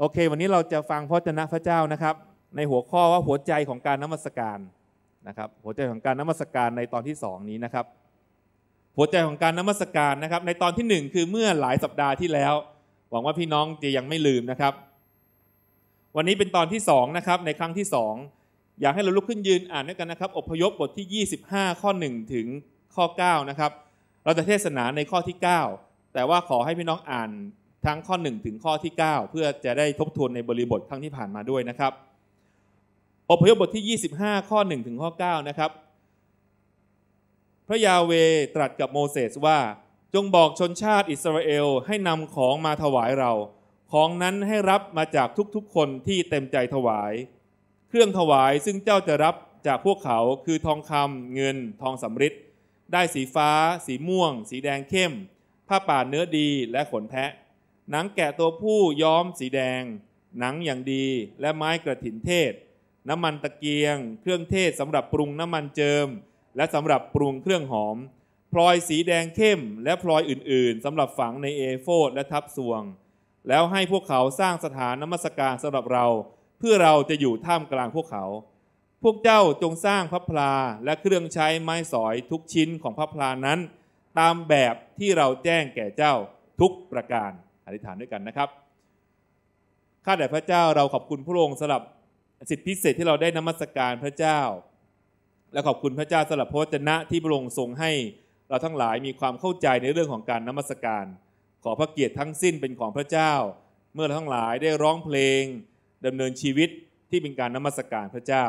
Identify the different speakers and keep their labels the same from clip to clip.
Speaker 1: โอเควันนี้เราจะฟังพระเจนะพระเจ้านะครับ ในหัวข้อว่าหัวใจของการนมัสการนะครับหัวใจของการนมัสการในตอนที่สองนี้นะครับหัวใจของการนมัสการนะครับ ในตอนที่หนึ่งคือเมื่อหลายสัปดาห์ที่แล้ว หวังว่าพี่น้องจะยังไม่ลืมนะครับ วันนี้เป็นตอนที่สองนะครับในครั้งที่สองอยากให้เราลุกขึ้นยืนอ่านด้วยกันนะครับ อพยพบทที่ 25ข้อ1ถึงข้อ9นะครับเราจะเทศนาในข้อที่ 9 แต่ว่าขอให้พี่น้องอ่านทั้งข้อ1ถึงข้อที่9 เพื่อจะได้ทบทวนในบริบทครั้งที่ผ่านมาด้วยนะครับ อพยพบทที่ 25 ข้อ1ถึงข้อ9นะครับ พระยาเวตรัสกับโมเสสว่าจงบอกชนชาติอิสราเอลให้นำของมาถวายเรา ของนั้นให้รับมาจากทุกๆคนที่เต็มใจถวาย เครื่องถวายซึ่งเจ้าจะรับจากพวกเขาคือทองคำเงินทองสำริดได้สีฟ้า สีม่วง สีแดงเข้ม ผ้าป่าเนื้อดีและขนแพะหนังแกะตัวผู้ย้อมสีแดง หนังอย่างดีและไม้กระถินเทศ น้ำมันตะเกียง เครื่องเทศสำหรับปรุงน้ำมันเจิม และสำหรับปรุงเครื่องหอม พลอยสีแดงเข้ม และพลอยอื่นๆ สำหรับฝังในเอโฟดและทับสวง แล้วให้พวกเขาสร้างสถานน้ำมศสการสำหรับเรา เพื่อเราจะอยู่ท่ามกลางพวกเขา พวกเจ้าจงสร้างพระพลาและเครื่องใช้ไม้สอยทุกชิ้นของพระพลานั้น ตามแบบที่เราแจ้งแก่เจ้าทุกประการอธิษฐานด้วยกันนะครับ ข้าแต่พระเจ้า เราขอบคุณพระองค์สำหรับสิทธิพิเศษที่เราได้นมัสการพระเจ้า และขอบคุณพระเจ้าสำหรับพระจนะที่พระองค์ทรงให้ เราทั้งหลายมีความเข้าใจในเรื่องของการนมัสการ ขอพระเกียรติทั้งสิ้นเป็นของพระเจ้า เมื่อเราทั้งหลายได้ร้องเพลงดำเนินชีวิตที่เป็นการนมัสการพระเจ้า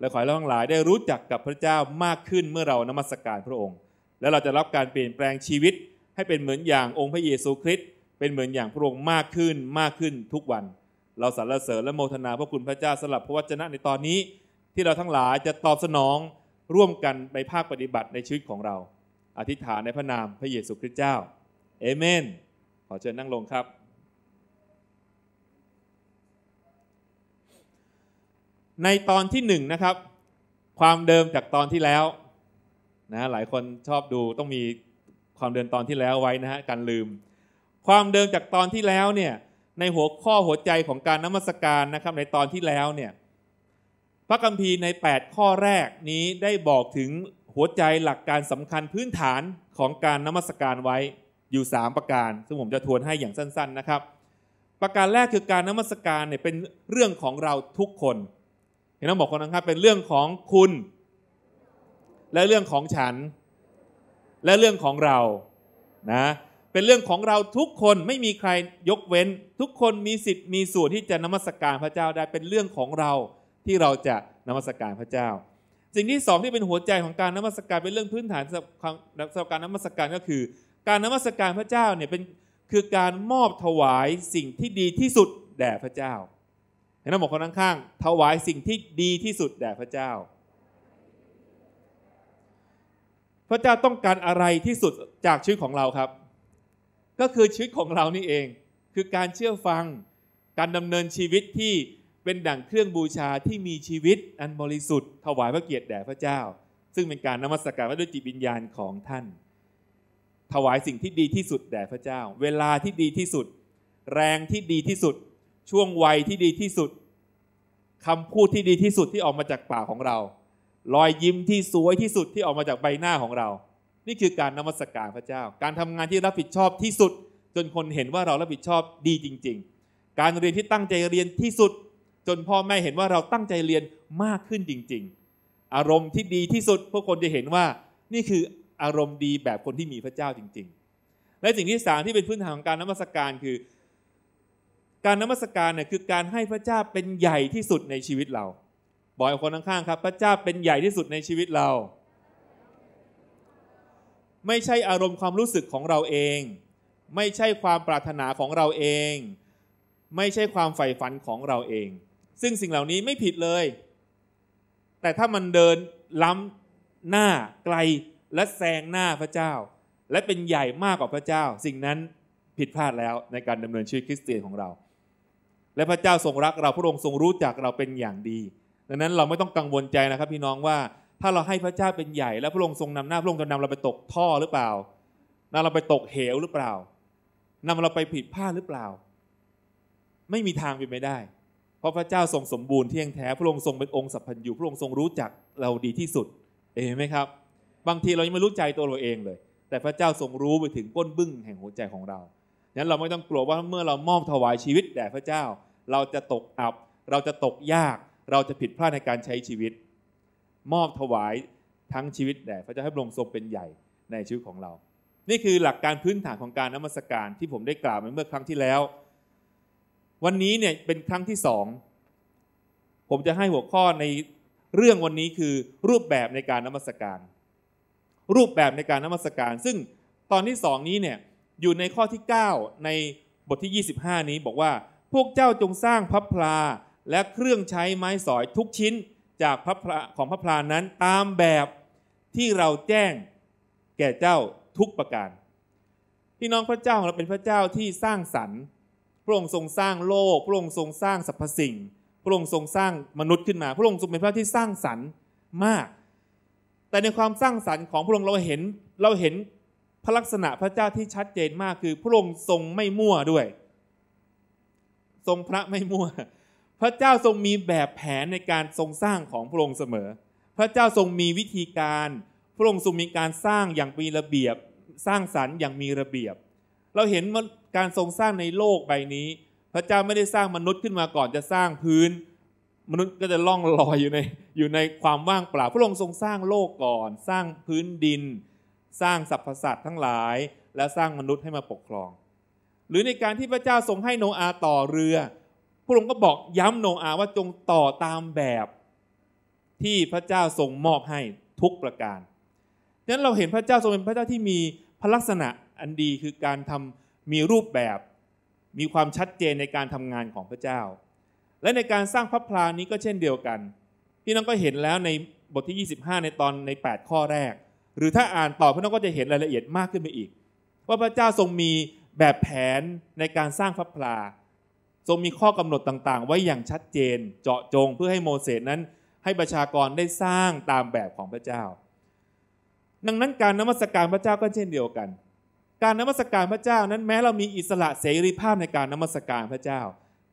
Speaker 1: และขอให้เราทั้งหลายได้รู้จักกับพระเจ้ามากขึ้นเมื่อเรานมัสการพระองค์ และเราจะรับการเปลี่ยนแปลงชีวิต ให้เป็นเหมือนอย่างองค์พระเยซูคริสต์เป็นเหมือนอย่างพระองค์มากขึ้นมากขึ้นทุกวัน เราสรรเสริญและโมทนาพระคุณพระเจ้าสำหรับพระวจนะในตอนนี้ ที่เราทั้งหลายจะตอบสนองร่วมกันไปภาคปฏิบัติในชีวิตของเรา อธิษฐานในพระนามพระเยซูคริสต์เจ้าเอเมนขอเชิญนั่งลงครับ ในตอนที่หนึ่งนะครับ ความเดิมจากตอนที่แล้วนะหลายคนชอบดูต้องมีความเดิมตอนที่แล้วไว้นะฮะการลืมความเดิมจากตอนที่แล้วเนี่ยในหัวข้อหัวใจของการนมัสการนะครับในตอนที่แล้วเนี่ยพระคัมภีร์ใน 8 ข้อแรกนี้ได้บอกถึงหัวใจหลักการสำคัญพื้นฐานของการนมัสการไว้อยู่ 3 ประการ ซึ่งผมจะทวนให้อย่างสั้นๆนะครับ ประการแรกคือการนมัสการเนี่ยเป็นเรื่องของเราทุกคนเห็น้องบอกคนนะครับเป็นเรื่องของคุณ และเรื่องของฉัน และเรื่องของเรานะเป็นเรื่องของเราทุกคนไม่มีใครยกเว้น ทุกคนมีสิทธิ์มีส่วนที่จะนมัสกการพระเจ้าได้เป็นเรื่องของเราที่เราจะนมัสกการพระเจ้า สิ่งที่สองที่เป็นหัวใจของการนมัสกการเป็นเรื่องพื้นฐานสำหรับการนมัสกการก็คือการนมัสกการพระเจ้าเนี่ยเป็นคือการมอบถวายสิ่งที่ดีที่สุดแด่พระเจ้าเห็นไหมบอกคนข้างๆถวายสิ่งที่ดีที่สุดแด่พระเจ้า พระเจ้าต้องการอะไรที่สุดจากชีวิตของเราครับก็คือชีวิตของเรานี่เองคือการเชื่อฟังการดำเนินชีวิตที่เป็นดั่งเครื่องบูชาที่มีชีวิตอันบริสุทธิ์ ถวายพระเกียรติแด่พระเจ้า ซึ่งเป็นการนมัสการด้วยจิตวิญญาณของท่าน ถวายสิ่งที่ดีที่สุดแด่พระเจ้า เวลาที่ดีที่สุด แรงที่ดีที่สุด ช่วงวัยที่ดีที่สุดคำพูดที่ดีที่สุดที่ออกมาจากปากของเรารอยยิ้มที่สวยที่สุดที่ออกมาจากใบหน้าของเรานี่คือการนมัสการพระเจ้า การทำงานที่รับผิดชอบที่สุด จนคนเห็นว่าเรารับผิดชอบดีจริงๆ การเรียนที่ตั้งใจเรียนที่สุด จนพ่อแม่เห็นว่าเราตั้งใจเรียนมากขึ้นจริงๆ อารมณ์ที่ดีที่สุด พวกคนจะเห็นว่านี่คืออารมณ์ดีแบบคนที่มีพระเจ้าจริงๆ และสิ่งที่สามที่เป็นพื้นฐานของการนมัสการคือ การนมัสการเนี่ยคือการให้พระเจ้าเป็นใหญ่ที่สุดในชีวิตเราบอกคนข้างๆ ครับพระเจ้าเป็นใหญ่ที่สุดในชีวิตเราไม่ใช่อารมณ์ความรู้สึกของเราเอง ไม่ใช่ความปรารถนาของเราเอง ไม่ใช่ความใฝ่ฝันของเราเอง ซึ่งสิ่งเหล่านี้ไม่ผิดเลย แต่ถ้ามันเดินล้ำหน้าไกลและแซงหน้าพระเจ้า และเป็นใหญ่มากกว่าพระเจ้า สิ่งนั้นผิดพลาดแล้วในการดำเนินชีวิตคริสเตียนของเรา และพระเจ้าทรงรักเราพระองค์ทรงรู้จักเราเป็นอย่างดี ดังนั้นเราไม่ต้องกังวลใจนะครับพี่น้องว่าถ้าเราให้พระเจ้าเป็นใหญ่แล้วพระองค์ทรงนำหน้าพระองค์จะนำเราไปตกท่อหรือเปล่านำเราไปตกเหวหรือเปล่านำเราไปผิดพลาดหรือเปล่า ไม่มีทางเป็นไปได้ เพราะพระเจ้าทรงสมบูรณ์เที่ยงแท้พระองค์ทรงเป็นองค์สัพพัญญูพระองค์ทรงรู้จักเราดีที่สุดเห็นไหมครับ บางทีเรายังไม่รู้ใจตัวเราเองเลย แต่พระเจ้าทรงรู้ไปถึงก้นบึ้งแห่งหัวใจของเราฉะนั้นเราไม่ต้องกลัวว่าเมื่อเรามอบถวายชีวิตแด่พระเจ้าเราจะตกอับ เราจะตกยาก เราจะผิดพลาดในการใช้ชีวิตมอบถวายทั้งชีวิตแด่พระเจ้าให้พระองค์ทรงเป็นใหญ่ในชีวิตของเรา นี่คือหลักการพื้นฐานของการนมัสการ ที่ผมได้กล่าวไปเมื่อครั้งที่แล้ว วันนี้เนี่ย เป็นครั้งที่สองผมจะให้หัวข้อในเรื่องวันนี้คือรูปแบบในการนมัสการ รูปแบบในการนมัสการ ซึ่งตอนที่สองนี้เนี่ยอยู่ในข้อที่9ในบทที่25 นี้บอกว่าพวกเจ้าจงสร้างพับพลาและเครื่องใช้ไม้สอย ทุกชิ้นจากพระของพระพรานนั้นตามแบบที่เราแจ้งแก่เจ้าทุกประการพี่น้องพระเจ้าของเราเป็นพระเจ้าที่สร้างสรรค์ พระองค์ทรงสร้างโลก พระองค์ทรงสร้างสรรพสิ่งพระองค์ทรงสร้างมนุษย์ขึ้นมา พระองค์ทรงเป็นพระที่สร้างสรรค์มาก แต่ในความสร้างสรรค์ของพระองค์เราเห็นเราเห็นพระลักษณะพระเจ้าที่ชัดเจนมากคือพระองค์ทรงไม่มั่วด้วย ทรงพระไม่มั่วพระเจ้าทรงมีแบบแผนในการทรงสร้างของพระองค์เสมอ พระเจ้าทรงมีวิธีการ พระองค์ทรงมีการสร้างอย่างมีระเบียบ สร้างสรรค์อย่างมีระเบียบ เราเห็นการทรงสร้างในโลกใบนี้ พระเจ้าไม่ได้สร้างมนุษย์ขึ้นมาก่อนจะสร้างพื้น มนุษย์ก็จะล่องลอยอยู่ใน อยู่ในความว่างเปล่า พระองค์ทรงสร้างโลกก่อน สร้างพื้นดิน สร้างสรรพสัตว์ทั้งหลาย และสร้างมนุษย์ให้มาปกครอง หรือในการที่พระเจ้าทรงให้โนอาต่อเรือพระองค์ก็บอกย้ำโนอาว่าจงต่อตามแบบที่พระเจ้าทรงมอบให้ทุกประการนั้นเราเห็นพระเจ้าทรงเป็นพระเจ้าที่มีพระลักษณะอันดีคือการทำมีรูปแบบ มีความชัดเจนในการทำงานของพระเจ้า และในการสร้างพระพลานี้ก็เช่นเดียวกันพี่น้องก็เห็นแล้วในบทที่ 25 ในตอนใน 8 ข้อแรก หรือถ้าอ่านต่อพี่น้องก็จะเห็นรายละเอียดมากขึ้นไปอีกว่าพระเจ้าทรงมีแบบแผนในการสร้างพระพลาทรงมีข้อกำหนดต่างๆ ไว้อย่างชัดเจนเจาะจงเพื่อให้โมเสสนั้นให้ประชากรได้สร้างตามแบบของพระเจ้า ดังนั้นการนมัสการพระเจ้าก็เช่นเดียวกัน การนมัสการพระเจ้านั้นแม้เรามีอิสระเสรีภาพในการนมัสการพระเจ้า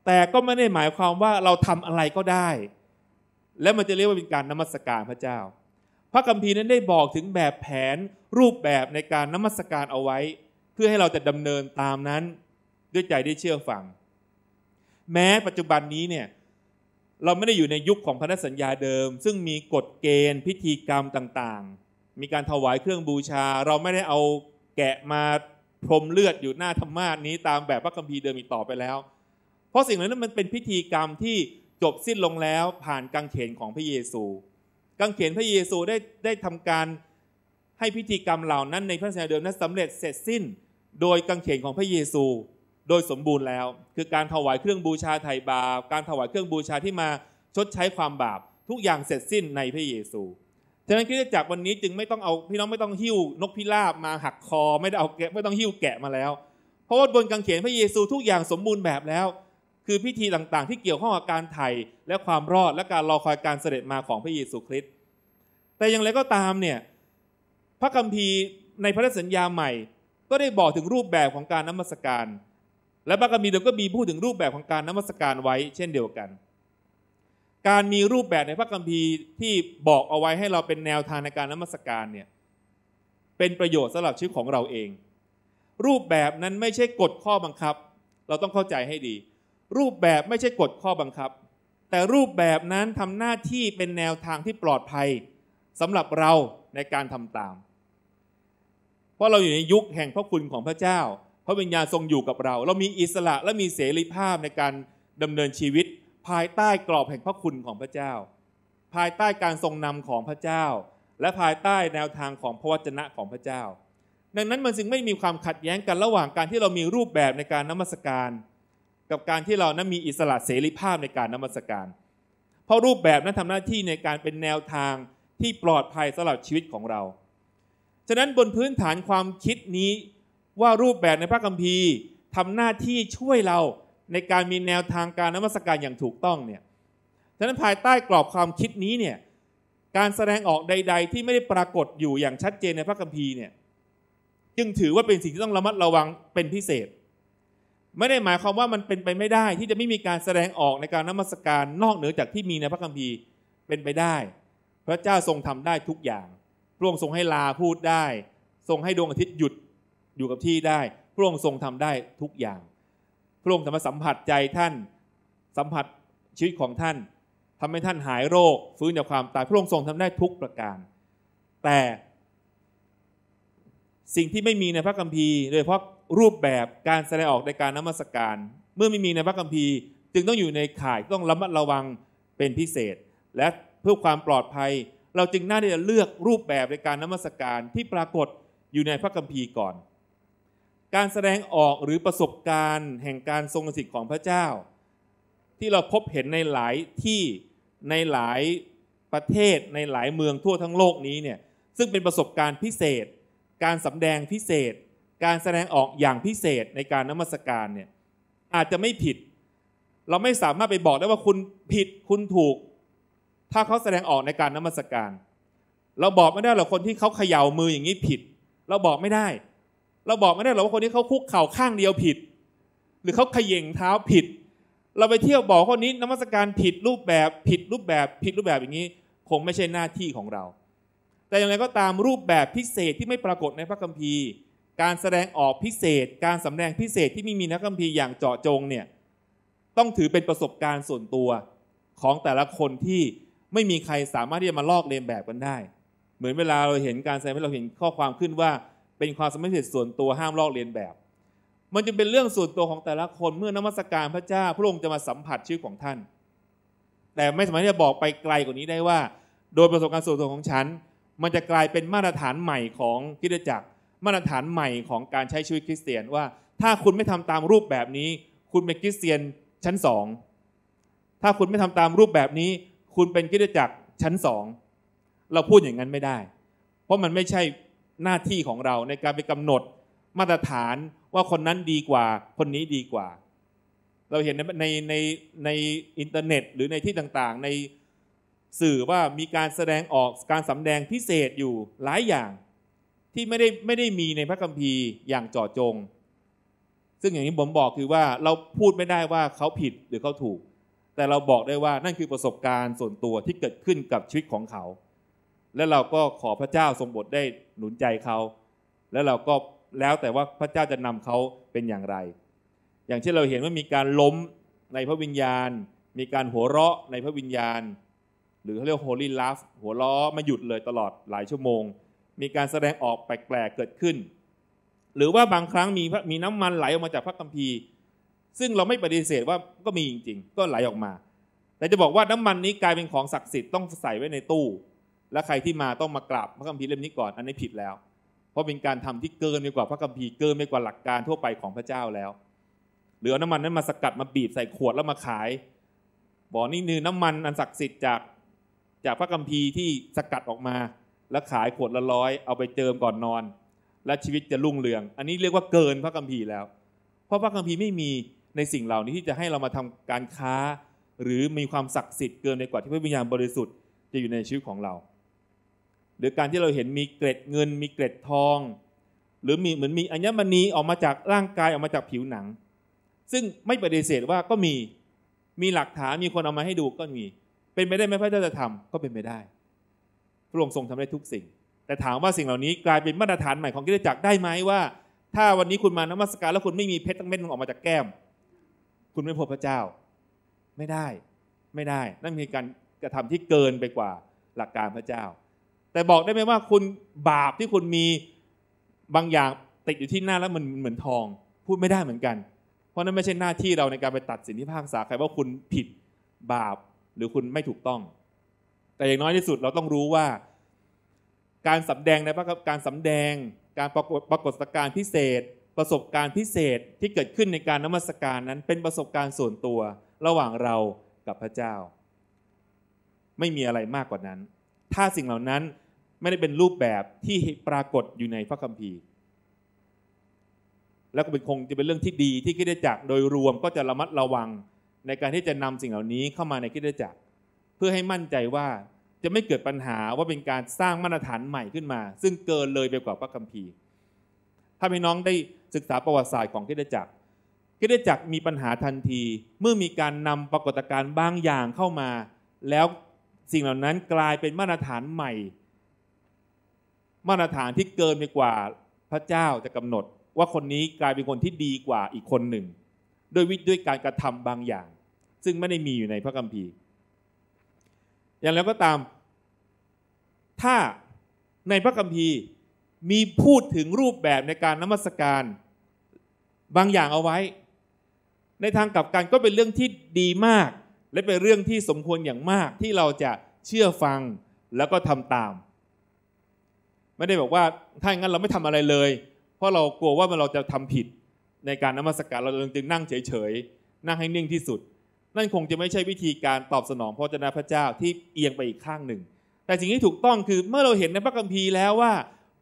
Speaker 1: แต่ก็ไม่ได้หมายความว่าเราทำอะไรก็ได้ และมันจะเรียกว่าเป็นการนมัสการพระเจ้า พระคัมภีร์นั้นได้บอกถึงแบบแผนรูปแบบในการนมัสการเอาไว้ เพื่อให้เราจะดำเนินตามนั้นด้วยใจได้เชื่อฟังแม้ปัจจุบันนี้เนี่ยเราไม่ได้อยู่ในยุคของพันธสัญญาเดิม ซึ่งมีกฎเกณฑ์พิธีกรรมต่างๆ มีการถวายเครื่องบูชา เราไม่ได้เอาแกะมาพรมเลือดอยู่หน้าธรรมาสนี้ตามแบบพระคัมภีร์เดิมอีกต่อไปแล้ว เพราะสิ่งเหล่านั้นมันเป็นพิธีกรรมที่จบสิ้นลงแล้วผ่านกางเขนของพระเยซูกางเขนพระเยซูได้ได้ทำการให้พิธีกรรมเหล่านั้นในพระสัญญาเดิมนั้นสำเร็จเสร็จสิ้น โดยกางเขนของพระเยซูโดยสมบูรณ์แล้วคือการถวายเครื่องบูชาไถ่บาปการถวายเครื่องบูชาที่มาชดใช้ความบาปทุกอย่างเสร็จสิ้นในพระเยซู ฉะนั้นคริสตจักรวันนี้จึงไม่ต้องเอาพี่น้องไม่ต้องหิ้ว นกพิราบมาหักคอ ไม่ได้เอาแกะไม่ต้องหิ้วแกะมาแล้ว เพราะว่าบนกางเขนพระเยซูทุกอย่างสมบูรณ์แบบแล้ว คือพิธีต่างๆที่เกี่ยวข้องกับการไถ่และความรอดและการรอคอยการเสด็จมาของพระเยซูคริสต์ แต่อย่างไรก็ตามเนี่ยพระคัมภีร์ในพระสัญญาใหม่ ก็ได้บอกถึงรูปแบบของการนมัสการและพระคัมภีร์เดิมก็มีพูดถึงรูปแบบของการนมัสการไว้เช่นเดียวกัน การมีรูปแบบในพระคัมภีร์ที่บอกเอาไว้ให้เราเป็นแนวทางในการนมัสการเนี่ยเป็นประโยชน์สำหรับชีวิตของเราเอง รูปแบบนั้นไม่ใช่กฎข้อบังคับ เราต้องเข้าใจให้ดี รูปแบบไม่ใช่กฎข้อบังคับ แต่รูปแบบนั้นทำหน้าที่เป็นแนวทางที่ปลอดภัย สำหรับเราในการทำตาม เพราะเราอยู่ในยุคแห่งพระคุณของพระเจ้าพระวิญญาณทรงอยู่กับเรา เรามีอิสระและมีเสรีภาพในการดำเนินชีวิต ภายใต้กรอบแห่งพระคุณของพระเจ้า ภายใต้การทรงนำของพระเจ้า และภายใต้แนวทางของพระวจนะของพระเจ้า ดังนั้นมันจึงไม่มีความขัดแย้งกันระหว่างการที่เรามีรูปแบบในการนมัสการ กับการที่เรานั้นมีอิสระเสรีภาพในการนมัสการ เพราะรูปแบบนั้นทำหน้าที่ในการเป็นแนวทางที่ปลอดภัยสำหรับชีวิตของเรา ฉะนั้นบนพื้นฐานความคิดนี้ว่ารูปแบบในพระคัมภีร์ทำหน้าที่ช่วยเราในการมีแนวทางการนมัสการอย่างถูกต้องเนี่ยฉะนั้นภายใต้กรอบความคิดนี้เนี่ย การแสดงออกใดๆที่ไม่ได้ปรากฏอยู่อย่างชัดเจนในพระคัมภีร์เนี่ยจึงถือว่าเป็นสิ่งที่ต้องระมัดระวังเป็นพิเศษ ไม่ได้หมายความว่ามันเป็นไปไม่ได้ที่จะไม่มีการแสดงออกในการนมัสการนอกเหนือจากที่มีในพระคัมภีร์เป็นไปได้ พระเจ้าทรงทำได้ทุกอย่างพระองค์ทรงให้ลาพูดได้ ทรงให้ดวงอาทิตย์หยุดอยู่กับที่ได้พระองค์ทรงทำได้ทุกอย่าง พระองค์สามารถสัมผัสใจท่านสัมผัสชีวิตของท่านทำให้ท่านหายโรค ฟื้นจากความตายพระองค์ทรงทำได้ทุกประการ แต่ สิ่งที่ไม่มีในพระคัมภีร์ โดยเฉพาะรูปแบบการแสดงออกในการนมัสการ เมื่อไม่มีในพระคัมภีร์จึงต้องอยู่ในข่ายต้องระมัดระวังเป็นพิเศษ และเพื่อความปลอดภัย เราจึงน่าจะเลือกรูปแบบในการนมัสการที่ปรากฏอยู่ในพระคัมภีร์ก่อนการแสดงออกหรือประสบการณ์ แห่งการทรงสิทธิ์ของพระเจ้า ที่เราพบเห็นในหลายที่ในหลายประเทศในหลายเมืองทั่วทั้งโลกนี้เนี่ยซึ่งเป็นประสบการณ์พิเศษ การสำแดงพิเศษ การแสดงออกอย่างพิเศษในการนมัสการเนี่ยอาจจะไม่ผิด เราไม่สามารถไปบอกได้ว่าคุณผิดคุณถูก ถ้าเขาแสดงออกในการนมัสการ เราบอกไม่ได้หรอกคนที่เขาเขย่ามืออย่างนี้ผิด เราบอกไม่ได้เราบอกไม่ได้หรอกว่าคนนี้เขาคุกเข่าข้างเดียวผิด หรือเขาเขย่งเท้าผิด เราไปเที่ยวบอกคนนี้นมัสการผิดรูปแบบผิดรูปแบบผิดรูปแบบอย่างนี้ คงไม่ใช่หน้าที่ของเรา แต่อย่างไรก็ตามรูปแบบพิเศษที่ไม่ปรากฏในพระคัมภีร์ การแสดงออกพิเศษ การสำแดงพิเศษที่ไม่มีในักคัมภีร์อย่างเจาะจงเนี่ยต้องถือเป็นประสบการณ์ส่วนตัวของแต่ละคนที่ไม่มีใครสามารถที่จะมาลอกเลียนแบบกันได้ เหมือนเวลาเราเห็นการแสดงเราเห็นข้อความขึ้นว่าเป็นความสำนึกผส่วนตัวห้ามลอกเลียนแบบ มันจึงเป็นเรื่องส่วนตัวของแต่ละคนเมื่อนมัสการพระเจ้า พระองค์จะมาสัมผัสชื่อของท่าน แต่ไม่สามารถที่จะบอกไปไกลกว่านี้ได้ว่า โดยประสบการณ์ส่วนตัวของฉันมันจะกลายเป็นมาตรฐานใหม่ของกิจจักร มาตรฐานใหม่ของการใช้ชีวิตคริสเตียนว่า ถ้าคุณไม่ทำตามรูปแบบนี้ คุณเป็นคริสเตียนชั้นสองถ้าคุณไม่ทำตามรูปแบบนี้คุณเป็นกิจจักรชั้นสองเราพูดอย่างนั้นไม่ได้ เพราะมันไม่ใช่หน้าที่ของเราในการไปกำหนดมาตรฐานว่าคนนั้นดีกว่าคนนี้ดีกว่า เราเห็นในในในในอินเทอร์เน็ต หรือในที่ต่างๆ ในสื่อว่ามีการแสดงออกการสำแดงพิเศษอยู่หลายอย่างที่ไม่ได้ไม่ได้มีในพระคัมภีร์อย่างจ่อจง ซึ่งอย่างที่ผมบอกคือว่าเราพูดไม่ได้ว่าเขาผิดหรือเขาถูก แต่เราบอกได้ว่านั่นคือประสบการณ์ส่วนตัวที่เกิดขึ้นกับชีวิตของเขาและเราก็ขอพระเจ้าทรงบทได้หนุนใจเขา แล้วเราก็แล้วแต่ว่าพระเจ้าจะนำเขาเป็นอย่างไร อย่างเช่นเราเห็นว่ามีการล้มในพระวิญญาณ มีการหัวเราะ ในพระวิญญาณ หรือเขาเรียก holy laugh หัวเราะไม่หยุดเลยตลอดหลายชั่วโมง มีการแสดงออกแปลกๆ เกิดขึ้น หรือว่าบางครั้งมีมีน้ำมันไหลออกมาจากพระคัมภีร์ ซึ่งเราไม่ปฏิเสธว่าก็มีจริงๆ ก็ไหลออกมา แต่จะบอกว่าน้ำมันนี้กลายเป็นของศักดิ์สิทธิ์ต้องใส่ไว้ในตู้และใครที่มาต้องมากราบพระคัมภีร์เล่มนี้ก่อนอันนี้ผิดแล้ว เพราะเป็นการทำที่เกินไปกว่าพระคัมภีร์เกินไปกว่าหลักการทั่วไปของพระเจ้าแล้วหรือเอาน้ำมันนั้นมาสกัดมาบีบใส่ขวดแล้วมาขาย บอกนี่นือน้ำมันอันศักดิ์สิทธิ์จากจากพระคัมภีร์ที่สกัดออกมาแล้วขายขวดละร้อยเอาไปเติมก่อนนอน และชีวิตจะรุ่งเรือง อันนี้เรียกว่าเกินพระคัมภีร์แล้ว เพราะพระคัมภีร์ไม่มีในสิ่งเหล่านี้ที่จะให้เรามาทำการค้า หรือมีความศักดิ์สิทธิ์เกินไปกว่าที่พระวิญญาณบริสุทธิ์จะอยู่ในชีวิตของเราหรือการที่เราเห็นมีเกล็ดเงิน มีเกล็ดทอง หรือมีเหมือนมีอัญมณีออกมาจากร่างกายออกมาจากผิวหนัง ซึ่งไม่ปฏิเสธว่าก็มีมีหลักฐานมีคนเอามาให้ดูก็มีเป็นไปได้ไหมพระเจ้าจะทำก็เป็นไปได้พระองค์ทรงทำได้ทุกสิ่ง แต่ถามว่าสิ่งเหล่านี้ กลายเป็นมาตรฐานใหม่ของกิจจักรได้ไหมว่า ถ้าวันนี้คุณมานมัสการแล้วคุณไม่มีเพชรตั้งเม็ดนึงออกมาจากแก้ม คุณไม่พบพระเจ้า ไม่ได้ ไม่ได้นั่นคือการกระทำที่เกินไปกว่าหลักการพระเจ้าแต่บอกได้ไหมว่าคุณบาปที่คุณมีบางอย่างติดอยู่ที่หน้าแล้วมันเหมือนทอง พูดไม่ได้เหมือนกัน เพราะนั้นไม่ใช่หน้าที่เราในการไปตัดสินที่ภาคษาใครว่าคุณผิดบาปหรือคุณไม่ถูกต้อง แต่อย่างน้อยที่สุดเราต้องรู้ว่า การสำแดงในพระการสำแดง การปรากฏปรากฏการพิเศษ ประสบการณ์พิเศษที่เกิดขึ้นในการนมัสการนั้นเป็นประสบการณ์ส่วนตัวระหว่างเรากับพระเจ้า ไม่มีอะไรมากกว่านั้น ถ้าสิ่งเหล่านั้นไม่ได้เป็นรูปแบบที่ปรากฏอยู่ในพระคัมภีร์ แล้วก็เป็นคงจะเป็นเรื่องที่ดีที่คิดได้จักโดยรวมก็จะระมัดระวังในการที่จะนำสิ่งเหล่านี้เข้ามาในคิดได้จักเพื่อให้มั่นใจว่าจะไม่เกิดปัญหาว่าเป็นการสร้างมาตรฐานใหม่ขึ้นมาซึ่งเกินเลยไปกว่าพระคัมภีร์ ถ้าพี่น้องได้ศึกษาประวัติศาสตร์ของคิดได้จักรคิดได้จักรมีปัญหาทันทีเมื่อมีการนำปรากฏการณ์บางอย่างเข้ามา แล้วสิ่งเหล่านั้นกลายเป็นมาตรฐานใหม่มาตรฐานที่เกินไปกว่าพระเจ้าจะกำหนดว่าคนนี้กลายเป็นคนที่ดีกว่าอีกคนหนึ่งด้วยวิด้วยการกระทำบางอย่าง ซึ่งไม่ได้มีอยู่ในพระคัมภีร์ อย่างแล้วก็ตาม ถ้าในพระคัมภีร์มีพูดถึงรูปแบบในการนมัสการบางอย่างเอาไว้ ในทางกลับกัน ก็เป็นเรื่องที่ดีมาก และเป็นเรื่องที่สมควรอย่างมากที่เราจะเชื่อฟังแล้วก็ทำตามไม่ได้บอกว่าถ้าอย่างนั้นเราไม่ทำอะไรเลย เพราะเรากลัวว่าเราจะทำผิดในการนมัสการเราจึงนั่งเฉยๆนั่งให้นิ่งที่สุด นั่นคงจะไม่ใช่วิธีการตอบสนอง พระเจ้าพระเจ้าที่เอียงไปอีกข้างหนึ่ง แต่สิ่งที่ถูกต้องคือเมื่อเราเห็นในพระคัมภีร์แล้วว่า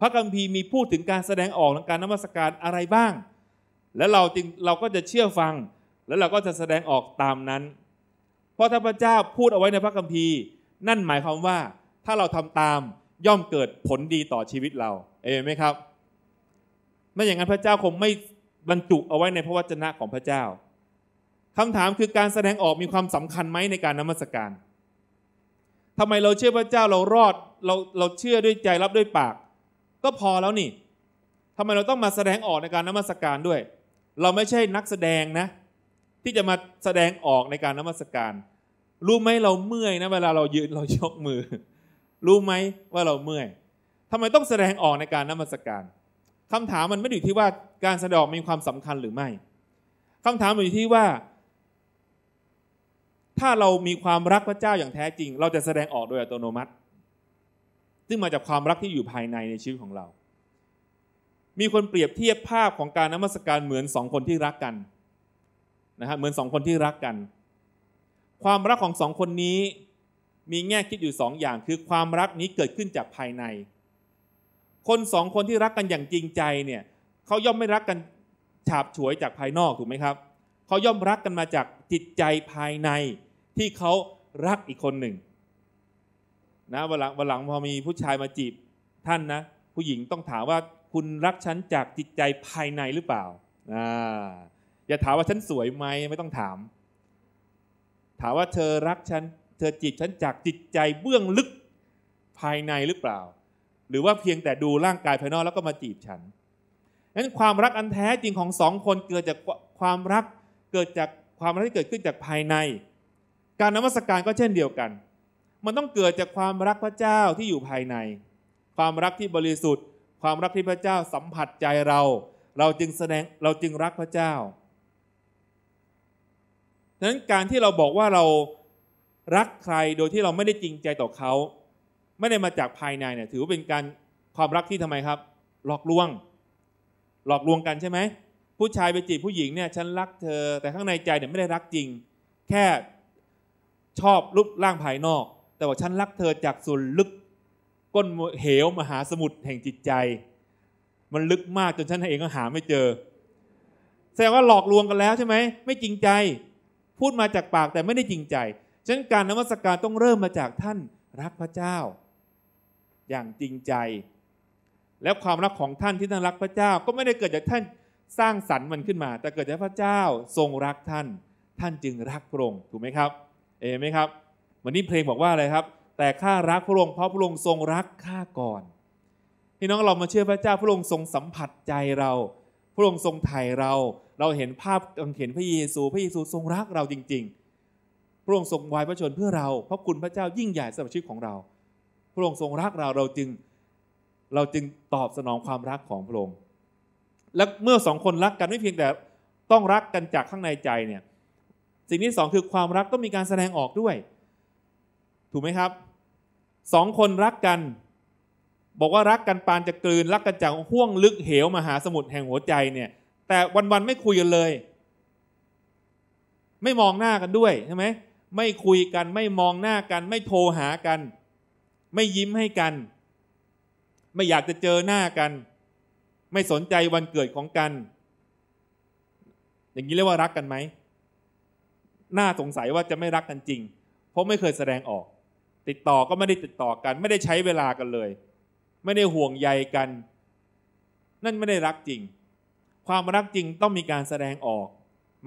Speaker 1: พระคัมภีร์มีพูดถึงการแสดงออกของการนมัสการอะไรบ้าง และเราจึงเราก็จะเชื่อฟัง แล้วเราก็จะแสดงออกตามนั้น เพราะถ้าพระเจ้าพูดเอาไว้ในพระคัมภีร์ นั่นหมายความว่าถ้าเราทำตามย่อมเกิดผลดีต่อชีวิตเรา เอเมนไหมครับ ไม่อย่างนั้นพระเจ้าคงไม่บรรจุเอาไว้ในพระวจนะของพระเจ้า คำถามคือการแสดงออกมีความสำคัญไหมในการนมัสการ ทำไมเราเชื่อพระเจ้าเรารอด เราเราเชื่อด้วยใจรับด้วยปาก ก็พอแล้วนี่ ทำไมเราต้องมาแสดงออกในการนมัสการด้วย เราไม่ใช่นักแสดงนะ ที่จะมาแสดงออกในการนมัสการ รู้ไหมเราเมื่อยนะเวลาเรายืนเรายกมือรู้ไหมว่าเราเมื่อยทำไมต้องแสดงออกในการนมัสการคำถามมันไม่อยู่ที่ว่าการแสดงออกมีความสำคัญหรือไม่คำถามอยู่ที่ว่า ถ้าเรามีความรักพระเจ้าอย่างแท้จริง เราจะแสดงออกโดยอัตโนมัติ ซึ่งมาจากความรักที่อยู่ภายในในชีวิตของเรา มีคนเปรียบเทียบภาพของการนมัสการเหมือนสองคนที่รักกันนะฮะเหมือนสองคนที่รักกัน ความรักของสองคนนี้มีแง่คิดอยู่สองอย่างคือความรักนี้เกิดขึ้นจากภายใน คนสองคนที่รักกันอย่างจริงใจเนี่ยเขาย่อมไม่รักกันฉาบฉวยจากภายนอกถูกไหมครับเขาย่อมรักกันมาจากจิตใจภายในที่เขารักอีกคนหนึ่งนะวันหลังวันหลังพอมีผู้ชายมาจีบ ท่านนะ ผู้หญิงต้องถามว่าคุณรักฉันจากจิตใจภายในหรือเปล่าอ่าอย่าถามว่าฉันสวยไหมไม่ต้องถาม ถามว่าเธอรักฉันเธอจีบฉันจากจิตใจเบื้องลึกภายในหรือเปล่า หรือว่าเพียงแต่ดูร่างกายภายนอกแล้วก็มาจีบฉันนั้นความรักอันแท้จริงของสองคนเกิดจากความรักเกิดจากความรักที่เกิดขึ้นจากภายใน การนมัสการก็เช่นเดียวกัน มันต้องเกิดจากความรักพระเจ้าที่อยู่ภายใน ความรักที่บริสุทธิ์ ความรักที่พระเจ้าสัมผัสใจเราเราจึงแสดงเราจึงรักพระเจ้าดังนั้นการที่เราบอกว่าเรารักใครโดยที่เราไม่ได้จริงใจต่อเขาไม่ได้มาจากภายในเนี่ยถือว่าเป็นการความรักที่ทำไมครับ หลอกลวง หลอกลวงกันใช่ไหมผู้ชายไปจีบผู้หญิงเนี่ยฉันรักเธอแต่ข้างในใจเนี่ยไม่ได้รักจริง แค่ชอบรูปร่างภายนอก แต่ว่าฉันรักเธอจากส่วนลึกก้นเหวมหาสมุทรแห่งจิตใจ มันลึกมากจนฉันเองก็หาไม่เจอ แสดงว่าหลอกลวงกันแล้วใช่ไหมไม่จริงใจพูดมาจากปากแต่ไม่ได้จริงใจฉะนั้นการนมัสการต้องเริ่มมาจากท่านรักพระเจ้า อย่างจริงใจ และความรักของท่านที่ท่านรักพระเจ้าก็ไม่ได้เกิดจากท่านสร้างสรรค์มันขึ้นมา แต่เกิดจากพระเจ้าทรงรักท่าน ท่านจึงรักพระองค์ถูกไหมครับเอไหมครับ วันนี้เพลงบอกว่าอะไรครับ แต่ข้ารักพระองค์เพราะพระองค์ทรงรักข้าก่อนพี่น้องเรามาเชื่อพระเจ้าพระองค์ทรงสัมผัสใจเราพระองค์ทรงไถ่เรา เราเห็นภาพเห็นพระเยซูพระเยซูทรงรักเราจริง ๆพระองค์ทรงวายพระชนเพื่อเรา พระคุณพระเจ้ายิ่งใหญ่สำหรับชีวิตของเรา พระองค์ทรงรักเรา เราจึง เราจึงตอบสนองความรักของพระองค์ และเมื่อสองคนรักกันไม่เพียงแต่ต้องรักกันจากข้างในใจเนี่ย สิ่งที่สองคือ ความรักต้องมีการแสดงออกด้วย ถูกไหมครับ สองคนรักกัน บอกว่ารักกันปานจะกลืน รักกันจากห่วงลึกเหวมหาสมุทรแห่งหัวใจเนี่ย แต่วันๆไม่คุยกันเลย ไม่มองหน้ากันด้วยใช่ไหมไม่คุยกันไม่มองหน้ากัน ไม่โทรหากัน ไม่ยิ้มให้กัน ไม่อยากจะเจอหน้ากัน ไม่สนใจวันเกิดของกัน อย่างนี้เรียกว่ารักกันไหมน่าสงสัยว่าจะไม่รักกันจริง เพราะไม่เคยแสดงออก ติดต่อก็ไม่ได้ติดต่อกัน ไม่ได้ใช้เวลากันเลย ไม่ได้ห่วงใยกัน นั่นไม่ได้รักจริง ความรักจริงต้องมีการแสดงออก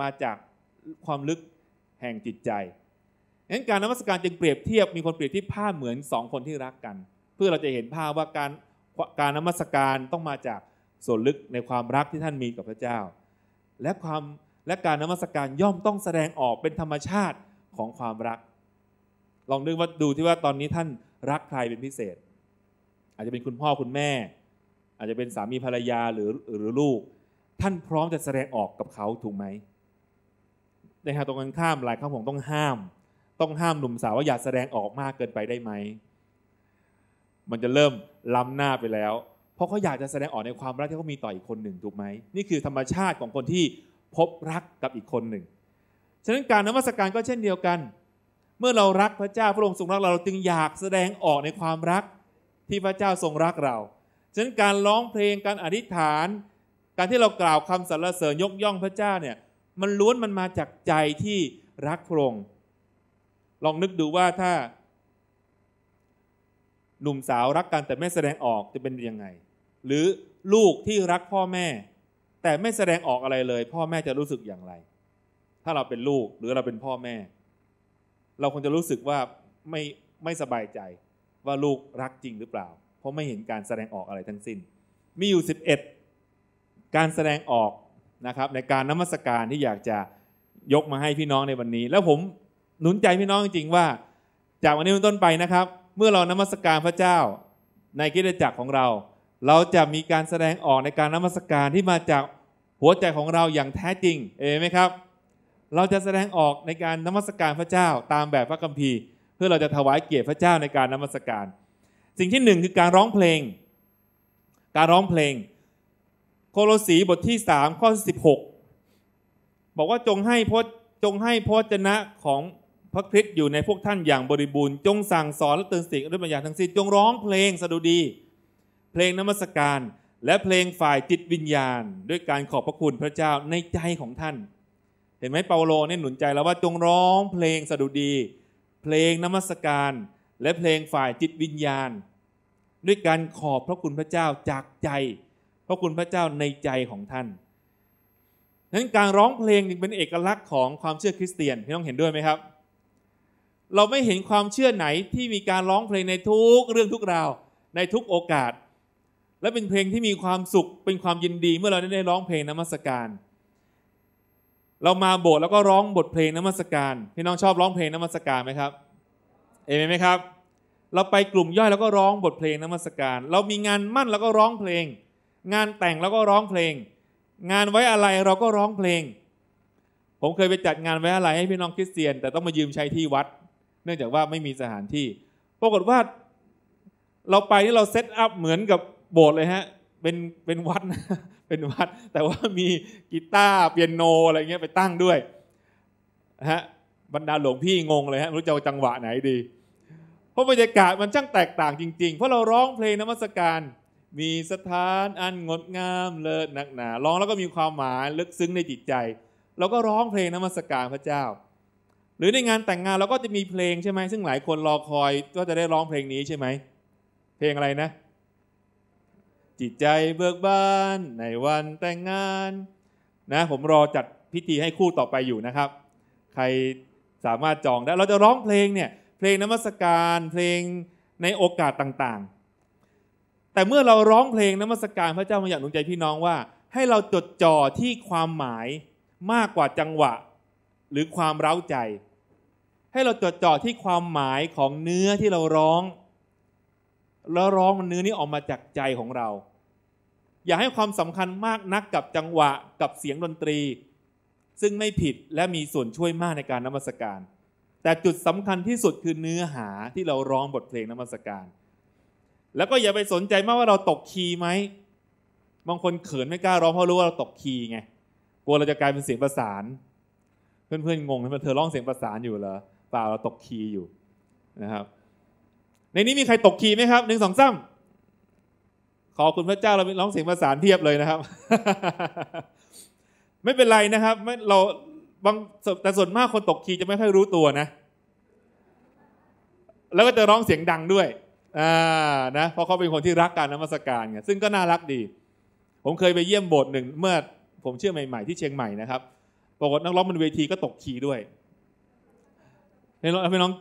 Speaker 1: มาจากความลึกแห่งจิตใจงั้นการนมัสการจึงเปรียบเทียบมีคนเปรียบเทียบภาพเหมือนสองคนที่รักกัน เพื่อเราจะเห็นภาพว่าการการนมัสการต้องมาจาก ส่วนลึกในความรักที่ท่านมีกับพระเจ้า และความและการนมัสการย่อมต้องแสดงออกเป็นธรรมชาติของความรัก ลองนึกว่าดูที่ว่าตอนนี้ท่านรักใครเป็นพิเศษ อาจจะเป็นคุณพ่อคุณแม่ อาจจะเป็นสามีภรรยาหรือหรือลูก ท่านพร้อมจะแสดงออกกับเขาถูกไหมในทางตรงกันข้ามหลายครั้งผมต้องห้ามต้องห้ามหนุ่มสาวว่าอย่าแสดงออกมากเกินไปได้ไหม มันจะเริ่มล้ำหน้าไปแล้ว เพราะเขาอยากจะแสดงออกในความรักที่เขามีต่ออีกคนหนึ่งถูกไหม นี่คือธรรมชาติของคนที่พบรักกับอีกคนหนึ่ง ฉะนั้นการนมัสการก็เช่นเดียวกัน เมื่อเรารักพระเจ้าพระองค์ทรงรักเราเราจึงอยากแสดงออกในความรักที่พระเจ้าทรงรักเรา ฉะนั้นการร้องเพลงการอธิษฐาน การที่เรากล่าวคำสรรเสริญยกย่องพระเจ้าเนี่ย มันล้วนมันมาจากใจที่รักพระองค์ลองนึกดูว่าถ้า หนุ่มสาวรักกันแต่ไม่แสดงออกจะเป็นยังไงหรือลูกที่รักพ่อแม่ แต่ไม่แสดงออกอะไรเลย พ่อแม่จะรู้สึกอย่างไร ถ้าเราเป็นลูกหรือเราเป็นพ่อแม่ เราคงจะรู้สึกว่า ไม่ไม่สบายใจว่าลูกรักจริงหรือเปล่า เพราะไม่เห็นการแสดงออกอะไรทั้งสิ้น มีอยู่ 11 การแสดงออกนะครับ ในการนมัสการที่อยากจะยกมาให้พี่น้องในวันนี้ แล้วผมหนุนใจพี่น้องจริงว่าจากวันนี้เป็นต้นไปนะครับ เมื่อเรานมัสการพระเจ้าในกิจจักรของเรา เราจะมีการแสดงออกในการนมัสการที่มาจากหัวใจของเราอย่างแท้ จริงเอไหมครับ เราจะแสดงออกในการนมัสการพระเจ้าตามแบบพระคัมภีร์ เพื่อเราจะถวายเกียรติพระเจ้าในการนมัสการ สิ่งที่หนึ่งคือการร้องเพลง การร้องเพลงโคโลสีบทที่3ข้อ16บอกว่าจงให้พจจงให้พจนะของพระคริสต์อยู่ในพวกท่านอย่างบริบูรณ์จงสั่งสอนและเตือนสติด้วยปัญญาทั้งสิ้นจงร้องเพลงสดุดี เพลงนมัสการ และเพลงฝ่ายจิตวิญญาณ ด้วยการขอบพระคุณพระเจ้าในใจของท่าน เห็นไหมเปาโลเนี่ยหนุนใจแล้วว่าจงร้องเพลงสดุดี เพลงนมัสการและเพลงฝ่ายจิตวิญญาณ ด้วยการขอบพระคุณพระเจ้าจากใจพระคุณพระเจ้าในใจของท่านนั้นการร้องเพลงจึงเป็นเอกลักษณ์ของความเชื่อคริสเตียนพี่น้องเห็นด้วยไหมครับเราไม่เห็นความเชื่อไหนที่มีการร้องเพลงในทุกเรื่องทุกราวในทุกโอกาส และเป็นเพลงที่มีความสุขเป็นความยินดีเมื่อเราได้ร้องเพลงนมัสการ เรามาโบสถ์แล้วก็ร้องบทเพลงนมัสการ พี่น้องชอบร้องเพลงนมัสการไหมครับ เอเมนไหมครับ เราไปกลุ่มย่อยแล้วก็ร้องบทเพลงนมัสการ เรามีงานมั่นแล้วก็ร้องเพลง งานแต่งแล้วก็ร้องเพลง งานไว้อะไรเราก็ร้องเพลง ผมเคยไปจัดงานไว้อะไรให้พี่น้องคริสเตียน แต่ต้องมายืมใช้ที่วัดเนื่องจากว่าไม่มีสถานที่ปรากฏว่าเราไปนี่เราเซตอัพเหมือนกับโบสถ์เลยฮะ เป็นเป็นวัดเป็นวัด แต่ว่ามีกีตาร์เปียโน อะไรเงี้ยไปตั้งด้วยฮะ บรรดาหลวงพี่งงเลยฮะรู้จะจังหวะไหนดี เพราะบรรยากาศมันช่างแตกต่างจริงๆ เพราะเราร้องเพลงนมัสการ มีสถานอันงดงาม เลิศนักหนาร้องแล้วก็มีความหมายลึกซึ้งในจิตใจเราก็ร้องเพลงนมัสการพระเจ้าหรือในงานแต่งงานเราก็จะมีเพลงใช่ไหมซึ่งหลายคนรอคอย ก็จะได้ร้องเพลงนี้ใช่ไหมเพลงอะไรนะจิตใจเบิกบานในวันแต่งงานนะผมรอจัดพิธีให้คู่ต่อไปอยู่นะครับ ใครสามารถจองได้เราจะร้องเพลงเนี่ยเพลงนมัสการเพลงในโอกาสต่างๆ แต่เมื่อเราร้องเพลงนมัสการพระเจ้ามาอยากหนุนใจพี่น้องว่า ให้เราจดจ่อที่ความหมายมากกว่าจังหวะหรือความเร้าใจ ให้เราจดจ่อที่ความหมายของเนื้อที่เราร้อง แล้วร้องเนื้อนี้ออกมาจากใจของเรา อย่าให้ความสำคัญมากนักกับจังหวะกับเสียงดนตรี ซึ่งไม่ผิดและมีส่วนช่วยมากในการนมัสการ แต่จุดสำคัญที่สุดคือเนื้อหาที่เราร้องบทเพลงนมัสการ แล้วก็อย่าไปสนใจมากว่าเราตกคีย์ไหมบางคนเขินไม่กล้าร้องเพราะรู้ว่าเราตกคีย์ไงกลัวเราจะกลายเป็นเสียงประสานเพื่อน ๆ งงใช่ไหมเธอร้องเสียงประสานอยู่เหรอเปล่าเราตกคีย์อยู่นะครับ ในนี้มีใครตกคีย์ไหมครับหนึ่งสองสามขอคุณพระเจ้าเราร้องเสียงประสานเทียบเลยนะครับ ไม่เป็นไรนะครับไม่เราบางแต่ส่วนมากคนตกคีย์จะไม่ค่อยรู้ตัวนะ แล้วก็จะร้องเสียงดังด้วยอ่านะเพราะเขาเป็นคนที่รักการนมัสการไงซึ่งก็น่ารักดี ผมเคยไปเยี่ยมโบสถ์หนึ่งเมื่อผมเชื่อใหม่ ๆ ที่เชียงใหม่นะครับปรากฏนักร้องบนเวทีก็ตกขี์ด้วยพี่น้องพี่น้อง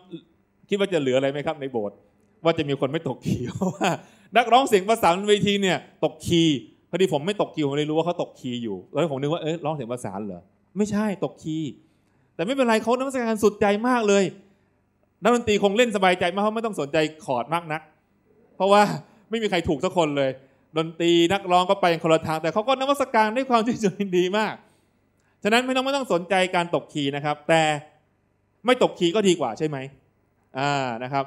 Speaker 1: คิดว่าจะเหลืออะไรไหมครับ ในโบสถ์ว่าจะมีคนไม่ตกขี์เพราะว่านักร้องเสียงประสานเวทีเนี่ย ตกขี่พอดีผมไม่ตกขี์ผมเลยรู้ว่าเขาตกขี์อยู่ แล้วผมนึกว่าเอ๊ะร้องเสียงประสานเหรอไม่ใช่ตกขี์แต่ไม่เป็นไรเขานักแสดงสุดใจมากเลย นักดนตรีคงเล่นสบายใจมาก เพราะไม่ต้องสนใจคอร์ดมากนัก เพราะว่าไม่มีใครถูกสักคนเลย ดนตรีนักร้องก็ไปคนละทาง แต่เขาก็นวัตการด้วยความที่ใจดีมากฉะนั้นไม่ต้องไม่ต้องสนใจการตกขีนะครับ แต่ไม่ตกขีก็ดีกว่าใช่ไหมอ่านะครับ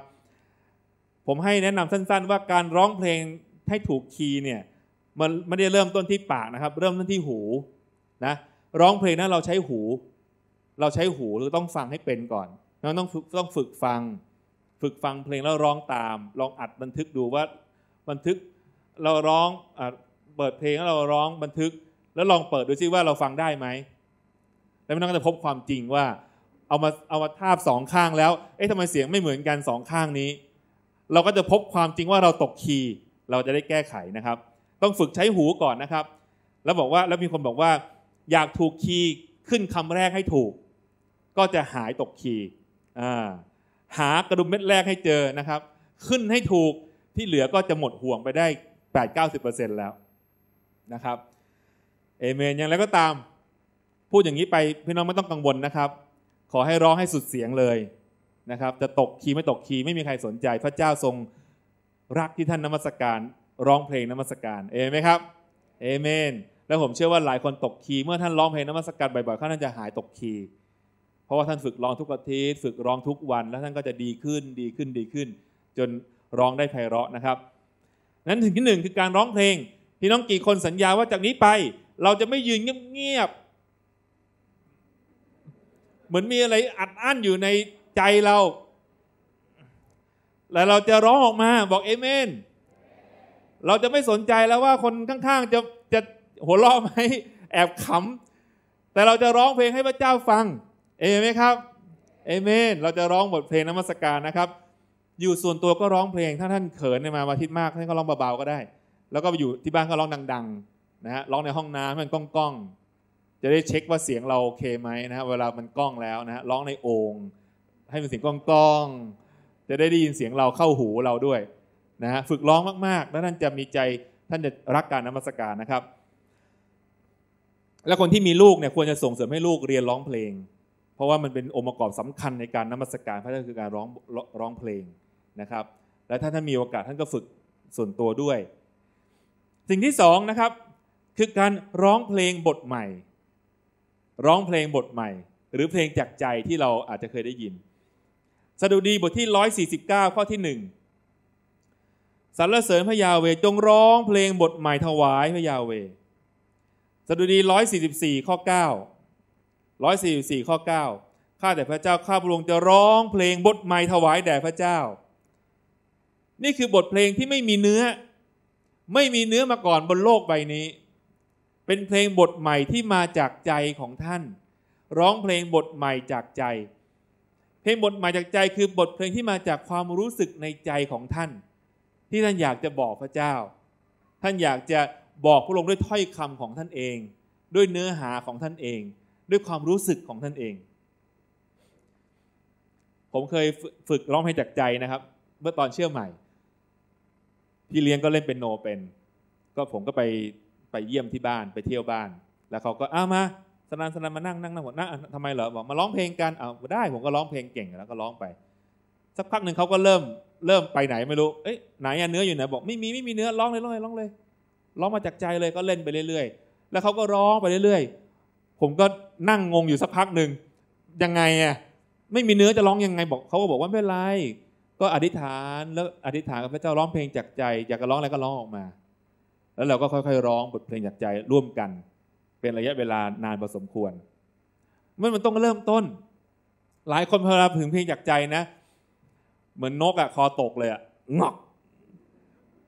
Speaker 1: ผมให้แนะนำสั้น ๆว่าการร้องเพลงให้ถูกคีย์เนี่ยมันไม่ได้เริ่มต้นที่ปากนะครับ เริ่มต้นที่หูนะร้องเพลงนะเราใช้หู เราใช้หูหรอต้องฟังให้เป็นก่อนเราต้องต้องฝึกฟัง ฝึกฟังเพลงแล้วร้องตาม ลองอัดบันทึกดูว่าบันทึกเราร้องอเปิดเพลงแล้วเราร้องบันทึก แล้วลองเปิดดูซิว่าเราฟังได้ไหมแล้วมัน้องก็จะพบความจริงว่าเอามาเอามาทาบสองข้างแล้วเอ๊ะทำไมเสียงไม่เหมือนกันสองข้างนี้ เราก็จะพบความจริงว่าเราตกคีย์เราจะได้แก้ไขนะครับ ต้องฝึกใช้หูก่อนนะครับ แล้วบอกว่าแล้วมีคนบอกว่า อยากถูกคีย์ขึ้นคำแรกให้ถูก ก็จะหายตกคีย์หากระดุมเม็ดแรกให้เจอนะครับ ขึ้นให้ถูกที่เหลือก็จะหมดห่วงไปได้8 9 0 แล้วนะครับเอเมนอย่างไรก็ตามพูดอย่างนี้ไปพี่น้องไม่ต้องกังวลนะครับ ขอให้ร้องให้สุดเสียงเลยนะครับ จะตกคีย์ไม่ตกคีย์ไม่มีใครสนใจ พระเจ้าทรงรักที่ท่านนมัสการร้องเพลงนมัสการเอเมนครับเอเมน แล้วผมเชื่อว่าหลายคนตกคีย์เมื่อท่านร้องเพลงนมัสการบ่อยๆท่านจะหายตกคีย์เพราะว่าท่านฝึกร้องทุกอาทิตย์ฝึกร้องทุกวันแล้วท่านก็จะดีขึ้นดีขึ้นดีขึ้น จนร้องได้ไพเราะนะครับ นั้นถึงที่หนึ่งคือการร้องเพลงพี่น้องกี่คนสัญญาว่าจากนี้ไปเราจะไม่ยืนเงียบเหมือนมีอะไรอัดอั้นอยู่ในใจเรา แล้วเราจะร้องออกมาบอกเอเมน เราจะไม่สนใจแล้วว่าคนข้างๆจะจะหัวเราะไหมแอบขำแต่เราจะร้องเพลงให้พระเจ้าฟัง เอเมนไหมครับเอเมน เราจะร้องบทเพลงนมัสการนะครับ อยู่ส่วนตัวก็ร้องเพลง ถ้าท่านเขินมาวันทิตย์มากท่านก็ร้องเบาๆก็ได้ แล้วก็อยู่ที่บ้านก็ร้องดังๆนะฮะ ร้องในห้องน้ำมันก้องๆจะได้เช็คว่าเสียงเราโอเคไหมนะฮะเวลามันกล้องแล้วนะฮะร้องในโอ่งให้มันเสียงกล้องกล้องจะได้ได้ยินเสียงเราเข้าหูเราด้วยนะฮะฝึกร้องมากๆ แล้วท่านจะมีใจท่านจะรักการนมัสการนะครับ และคนที่มีลูกเนี่ยควรจะส่งเสริมให้ลูกเรียนร้องเพลง เพราะว่ามันเป็นองค์ประกอบสำคัญในการนมัสการพระเจ้าคือการร้องร้องเพลงนะครับ และถ้าท่านมีโอกาสท่านก็ฝึกส่วนตัวด้วย สิ่งที่สองนะครับคือการร้องเพลงบทใหม่ร้องเพลงบทใหม่ หรือเพลงจากใจที่เราอาจจะเคยได้ยินสดุดีบทที่149 ข้อที่1สรรเสริญพระยาเวจงร้องเพลงบทใหม่ถวายพระยาเวสดุดี144 ข้อ 9 144 ข้อ 9 ข้าแต่พระเจ้าข้าพระองค์จะร้องเพลงบทใหม่ถวายแด่พระเจ้า นี่คือบทเพลงที่ไม่มีเนื้อ ไม่มีเนื้อมาก่อนบนโลกใบนี้เป็นเพลงบทใหม่ที่มาจากใจของท่าน ร้องเพลงบทใหม่จากใจ เพลงบทใหม่จากใจคือบทเพลงที่มาจากความรู้สึกในใจของท่าน ที่ท่านอยากจะบอกพระเจ้า ท่านอยากจะบอกพระองค์ด้วยถ้อยคำของท่านเอง ด้วยเนื้อหาของท่านเอง ด้วยความรู้สึกของท่านเอง ผมเคยฝึกร้องเพลงจากใจนะครับ เมื่อตอนเชื่อใหม่พี่เลี้ยงก็เล่นเป็นโนเป็น ก็ผมก็ไปไปเยี่ยมที่บ้านไปเที่ยวบ้าน แล้วเขาก็อ้ามา สนานสนานมานั่งนั่งนั่งหัวหน้าทำไมเหรอบอกมาร้องเพลงกันเอาได้ผมก็ร้องเพลงเก่งแล้วก็ร้องไปสักพักหนึ่งเขาก็เริ่มเริ่มไปไหนไม่รู้เอ้ยไหนอะเนื้ออยู่ไหน บอกไม่มีไม่มีเนื้อร้องเลยร้องเลยร้องเลยร้องมาจากใจเลยก็เล่นไปเรื่อย ๆ แล้วเขาก็ร้องไปเรื่อย ๆ ผมก็นั่งงงอยู่สักพักหนึ่งยังไงอะไม่มีเนื้อจะร้องยังไงบอกเขาก็บอกว่าไม่เป็นไรก็อธิษฐานแล้วอธิษฐานกับพระเจ้าร้องเพลงจากใจอยากจะร้องอะไรก็ร้องออกมาแล้วเราก็ค่อยๆร้องบทเพลงจากใจร่วมกัน เป็นระยะเวลานานพอสมควรมันมันต้องเริ่มต้น หลายคนพอเราถึงเพลงจากใจนะเหมือนนกอะคอตกเลยอะงอก